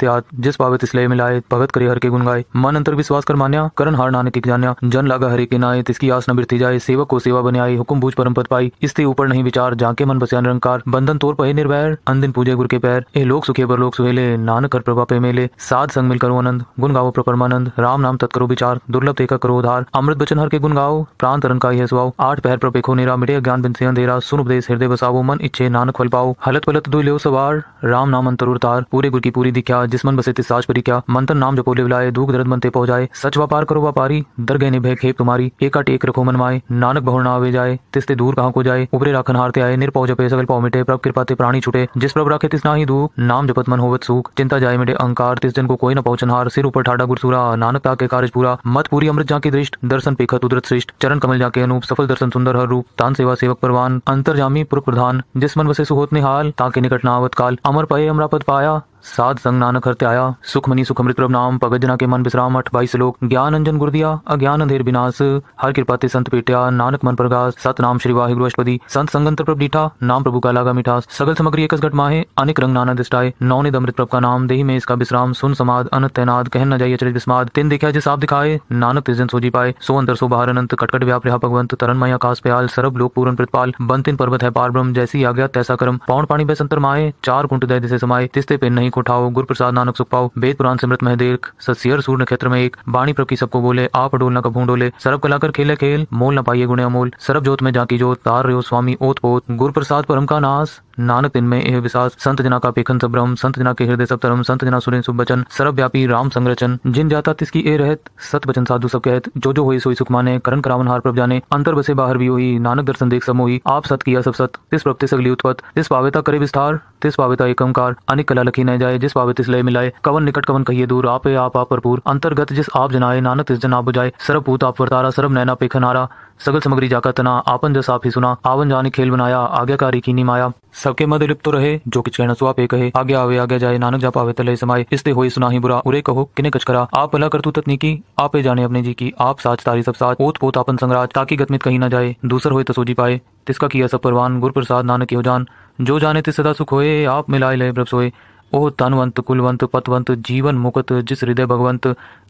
जिस पावे तिस लय मिलाए गावत करे हर के गुण गाए मन अंतर विश्वास कर मान्या करण हार नानक एक जान्या जन लागा हरे के नाये तिसकी आस न बिरती जाए सेवक को सेवा बने आई हुकुम बूझ परम पद पाई इसके ऊपर नहीं विचार जाके मन बसे निरंकार बंधन तोर पहे निर्वैर अंदिन पूजे गुर के पैर ए लोक सुखे पर लोक सुहेले नानक हर प्रभा पे मेले साध संग मिल करो आनंद गुण गाओ प्रकरमानंद राम नाम तत्करो विचार दुर्लभ देखा करो उधार अमृत बचन हर के गुण गाओ प्राण तरन का यह सुआओ आठ पैर प्रपेखो नेरा मिटे ज्ञान बिन से अंधेरा सुन उपदेश हृदय बसाओ मन इच्छे नानक फल पाओ हलत पलत दुई लो सवार राम नाम अंतर उतार पूरे गुर की पूरी दिखा मन बसे तिसाज परी क्या मंत्र नाम राम पोले बुलाए दुख दर्द मनते पहुंचाए सच व्यापार करो व्यापारी दरगह निभे खेप तुम्हारी एका टेक रखो मन नानक भवन आवे जाए तिस्ते दूर कहा को जाए उबरे राखन हारते आए निरपौ जपे सगल पाव मिटे प्रभ कृपा ते प्राणी छुटे जिस प्रभ राखे तिस ही दुख नाम जपत मन होवत सुख चिंता जाए मिटे अंकार तिस दिन को कोई न पहुंचन हार सिर ऊपर ठाडा गुरसुरा नानक ताके कार्य पूरा मत पूरी अमृत जाके दृष्ट दर्शन पेखत उदृत श्रेष्ठ चरण कमल जाके अनूप सफल दर्शन सुंदर हर रूप तान सेवा सेवक परवान जामी पुरुष प्रधान जिस मन बसे सुहोत निहाल ताके निकट नावत काल अमर पाए पद पाया साध संग नानक हरते आया सुखमनी सुखमृत नाम पगत जना के मन विश्राम अठ बाईस श्लोक ज्ञान अंजन गुर दिया अज्ञान अंधेर विनाश हर कृपा ते संत पेटिया नानक मन प्रगास सत नाम श्री गुरु अष्टपदी संत संगंत प्रभ डीठा नाम प्रभु का लागा मिठास सगल समग्री एकस घट माहे अनेक रंग नाना दिष्टाए नौने दमृत प्रभ का नाम देही में इसका विश्राम सुन समाद अन तैनाद कह न जाइए चरित विस्माद तीन देखा जिस आप दिखाए नानक तिजन सोजी पाए सो अंतर सो बाहर अनंत कटकट व्याप रहा भगवंत तरन मई आकाश प्याल सरब लोक पूरन प्रतिपाल बंतिन पर्वत है पार ब्रह्म जैसी आज्ञा तैसा कर्म पौन पाणी संतर माए चार कुंट दय दिशे समाये तिस्ते पे नहीं को उठाओ गुरु प्रसाद नानक सुख पाओ वेद पुराण सिमृत मह सत्यर ससियर सूर नक्षत्र में एक बाणी प्रकी सबको बोले आप डोल न कभू डोले सरब कलाकर खेले खेल मोल न पाइए गुणे अमोल सरब जोत में जाकी जोत तार रहे स्वामी ओत पोत गुरु प्रसाद परम का नाश नानक तिन में यह विशास संत जना का पेखन सब ब्रह्म संत जना के हृदय सब धर्म संत जना सुरेन सुबचन सर्व व्यापी राम संरचन जिन जाता तिसकी ए रहत सत बचन साधु सब कहत जो जो हुई सोई सुख माने करण करावन हार प्रभ जाने अंतर बसे बाहर भी हुई नानक दर्शन देख हुई आप सत किया सब सत तिस प्रति सगली उत्पत तिस पावेता करे विस्तार तिस पावेता एकमकार अनिक कला लखी न जाए जिस पावे तिस लय मिलाए कवन निकट कवन कहिए दूर आप आप आप भरपूर अंतर्गत जिस आप जनाए नानक तिस जन आप बुझाए सर्वभूत आप वर्तारा सर्व नैना पेखन हारा सगल सामग्री जाकर तना आपन जैसा ही सुना आवन जाने खेल बनाया आज्ञाकारी कीनी माया सबके मध्य लिप्त तो रहे जो कि कहना सुहा पे कहे आगे आवे आगे जाए नानक जा पावे तले समाये इसते हुई सुना ही बुरा उरे कहो किने कच करा आप भला कर तू तत्नी की आपे जाने अपने जी की आप साच तारी सब साथ पोत पोत आपन संग्राज ताकि गतमित कहीं ना जाए दूसर होए तसोजी तो पाए तिसका किया सब परवान गुर प्रसाद नानक हो जान जो जाने ते सदा सुख होए आप मिलाए लय प्रभ सोए ओ तनवंत कुलवंत पतवंत जीवन मुकत जिस हृदय भगवंत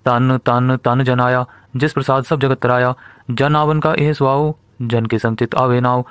तन तन तन जनाया जिस प्रसाद सब जगत तराया जन आवन का एह सुहाओ जन के संचित आवे नाव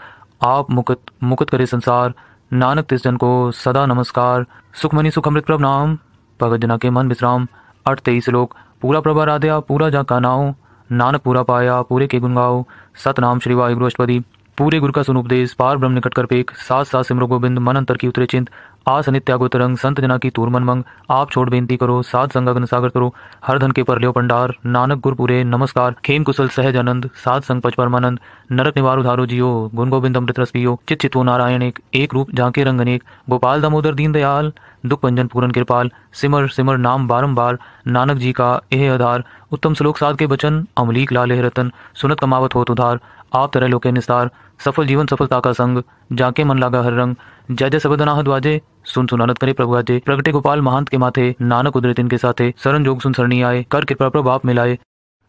आप मुकत मुकत करे संसार नानक तिस जन को सदा नमस्कार सुखमणि सुखमृत प्रभ नाम भगत जना के मन विश्राम अठ तेईस लोक पूरा प्रभ आराध्या पूरा जा का नाव नानक पूरा पाया पूरे के गुण गाओ सतनाम श्री वायुगुरु अष्टपदी पूरे गुरु का सुनुपदेश पार ब्रह्म निकट कर पेक सात सात सिमरो गोविंद मन अंतर की उतरे चिंत आ सनित तरंग संत जना की तूर मन मंग आप छोड़ बेनती करो सात संगा गण सागर करो हर धन के लियो पंडार नानक गुरपुरे नमस्कार खेम कुशल सहज आनंद सात संग पच परमानंद नरक निवार उधारो जियो गुण गोविंद अमृत रस पियो चित चितो नारायण एक एक रूप झांके रंग अनेक गोपाल दामोदर दीन दयाल दुख पंजन पूरन कृपाल सिमर सिमर नाम बारम्बार नानक जी का एह आधार उत्तम श्लोक साध के बचन अमलीक लाल रतन सुनत कमावत होत उधार आप तरह लोके निस्तार सफल जीवन सफलता का संग जाके मन लागा हर रंग जय जय सबदनाह द्वाजे सुन सुनानत करे प्रभु आजे प्रगटे गोपाल महंत के माथे नानक उदरे तिनके साथे सरन जोग सुन सरणी आए कर कृपा प्रभु आप मिलाए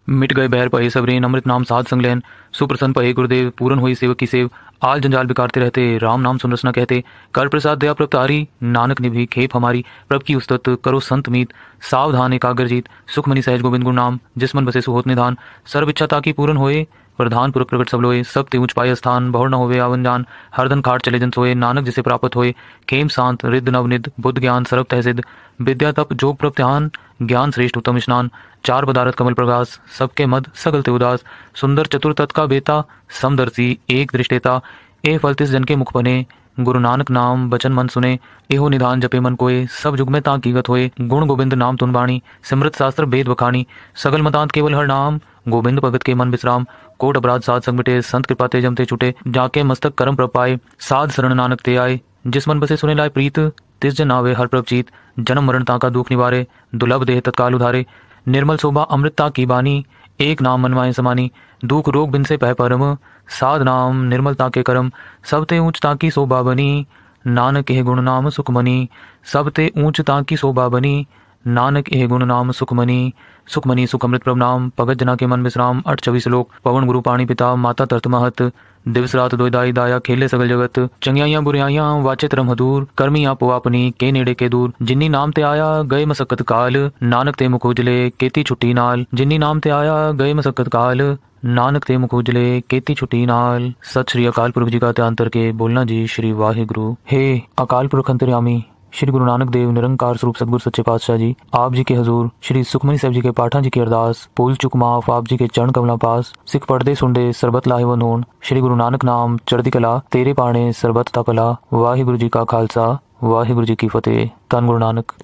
मिट गए बहर पहे सबरीन अमृत नाम साध संग लेन सुप्रसन्न पहे गुरुदेव पूरन हुई सेवक की सेव आल जंजाल बिकारते रहते राम नाम सुन रसना कहते कर प्रसाद दया तारी नानक ने भी खेप हमारी प्रभ की उस्तत करो संत मीत सावधान एकाग्र जीत सुखमनी सहज गोविंद गुरु नाम जिसमन बसे सुहोत निधान सर्व इच्छा ताकि पूरन होए प्रधानपुर प्रकट सब लोए सब ते ऊंच पाए स्थान बहुर न होवे आवन जान हरदन खाट चले जन सोए नानक जिसे प्राप्त होए खेम शांत रिद्ध नवनिद बुद्ध ज्ञान सर्व तहसिद विद्या तप जोग प्रत्यान ज्ञान श्रेष्ठ उत्तम स्नान चार पदारथ कमल प्रकाश सबके मद सगल ते उदास सुंदर चतुर तत्का बेता समदर्शी एक दृष्टेता ए फल तिस जन के मुख बने गुरु नानक नाम बचन मन सुने एहो ਨਿਧਾਨ जपे मन ਕੋਏ सब जुग में तांकीगत होए गुण गोविंद नाम तुन बाणी सिमृत शास्त्र वेद ਭੇਦ सगल मतांत केवल हर नाम गोविंद भगत के मन विश्राम कोट अपराध साध संग मिटे संत कृपा ते जमते छूटे जाके मस्तक कर्म प्रपाए साध शरण नानक ते आए जिस मन बसे सुने लाए प्रीत तिस जन आवे हर प्रभ जीत जन्म मरण ताका दुख निवारे दुर्लभ देह तत्काल उधारे निर्मल शोभा अमृतता की बानी एक नाम मनवाए समानी दुख रोग बिन से पह परम ਸਾਧ ਨਾਮ ਨਿਰਮਲ ਤਾਂ ਕੇ ਕਰਮ ਸਭ ਤੇ ਉੱਚ ਤਾਂ ਕੀ ਸੋਭਾ ਬਣੀ ਨਾਨਕ ਇਹ ਗੁਣ ਨਾਮ ਸੁਖਮਨੀ ਸਭ ਤੇ ਉੱਚ ਤਾਂ ਕੀ ਸੋਭਾ ਬਣੀ ਨਾਨਕ ਇਹ ਗੁਣ ਨਾਮ ਸੁਖਮਨੀ ਸੁਖਮਨੀ ਸੁਖਮ੍ਰਿਤ ਪ੍ਰਭ ਨਾਮ ਭਗਤ ਜਨਾ ਕੇ ਮਨ ਵਿਸਰਾਮ 28 ਸ਼ਲੋਕ ਪਵਨ ਗੁਰੂ ਪਾਣੀ ਪਿਤਾ ਮਾਤਾ ਤਰਤ ਮਹਤ ਦਿਵਸ ਰਾਤ ਦਾਈ ਦਾਇਆ ਖੇਲੇ ਸਗਲ ਜਗਤ ਚੰਗਿਆਈਆਂ ਬੁਰਿਆਈਆਂ ਵਾਚੇ ਤਰਮ ਹਦੂਰ ਕਰਮੀ ਆਪੋ ਆਪਣੀ ਕੇ ਨੇੜੇ ਕੇ ਦੂਰ ਜਿਨੀ ਨਾਮ ਤੇ ਆਇਆ ਗਏ ਮਸਕਤ ਕਾਲ ਨਾਨਕ ਤੇ ਮੁਖ ਉਜਲੇ ਕੀਤੀ ਛੁੱਟੀ ਨਾਲ ਜਿਨੀ ਨਾਮ ਤੇ ਆਇਆ ਗਏ ਮਸਕਤ ਕਾਲ नानक के ਮੁਖੋਜਲੇ के छुट्टी ਨਾਲ श्री अकाल पुरख जी का ਦਾ ਧਿਆਨ बोलना जी श्री वाहिगुरु हे अकाल पुरख अंतरियामी श्री गुरु नानक देव निरंकार स्वरूप सदगुरु सच्चे पातशाह जी आप जी के हजूर श्री सुखमनी साहब जी के पाठा जी की अरदास पुल चुक माफ आप जी के चरण कमला पास सिख पढ़ते सुनते सरबत लाहे होन श्री गुरु नानक नाम चढ़दी कला तेरे पाने सरबत ता कला वाहिगुरु जी का खालसा वाहिगुरु जी की फतेह धन गुरु नानक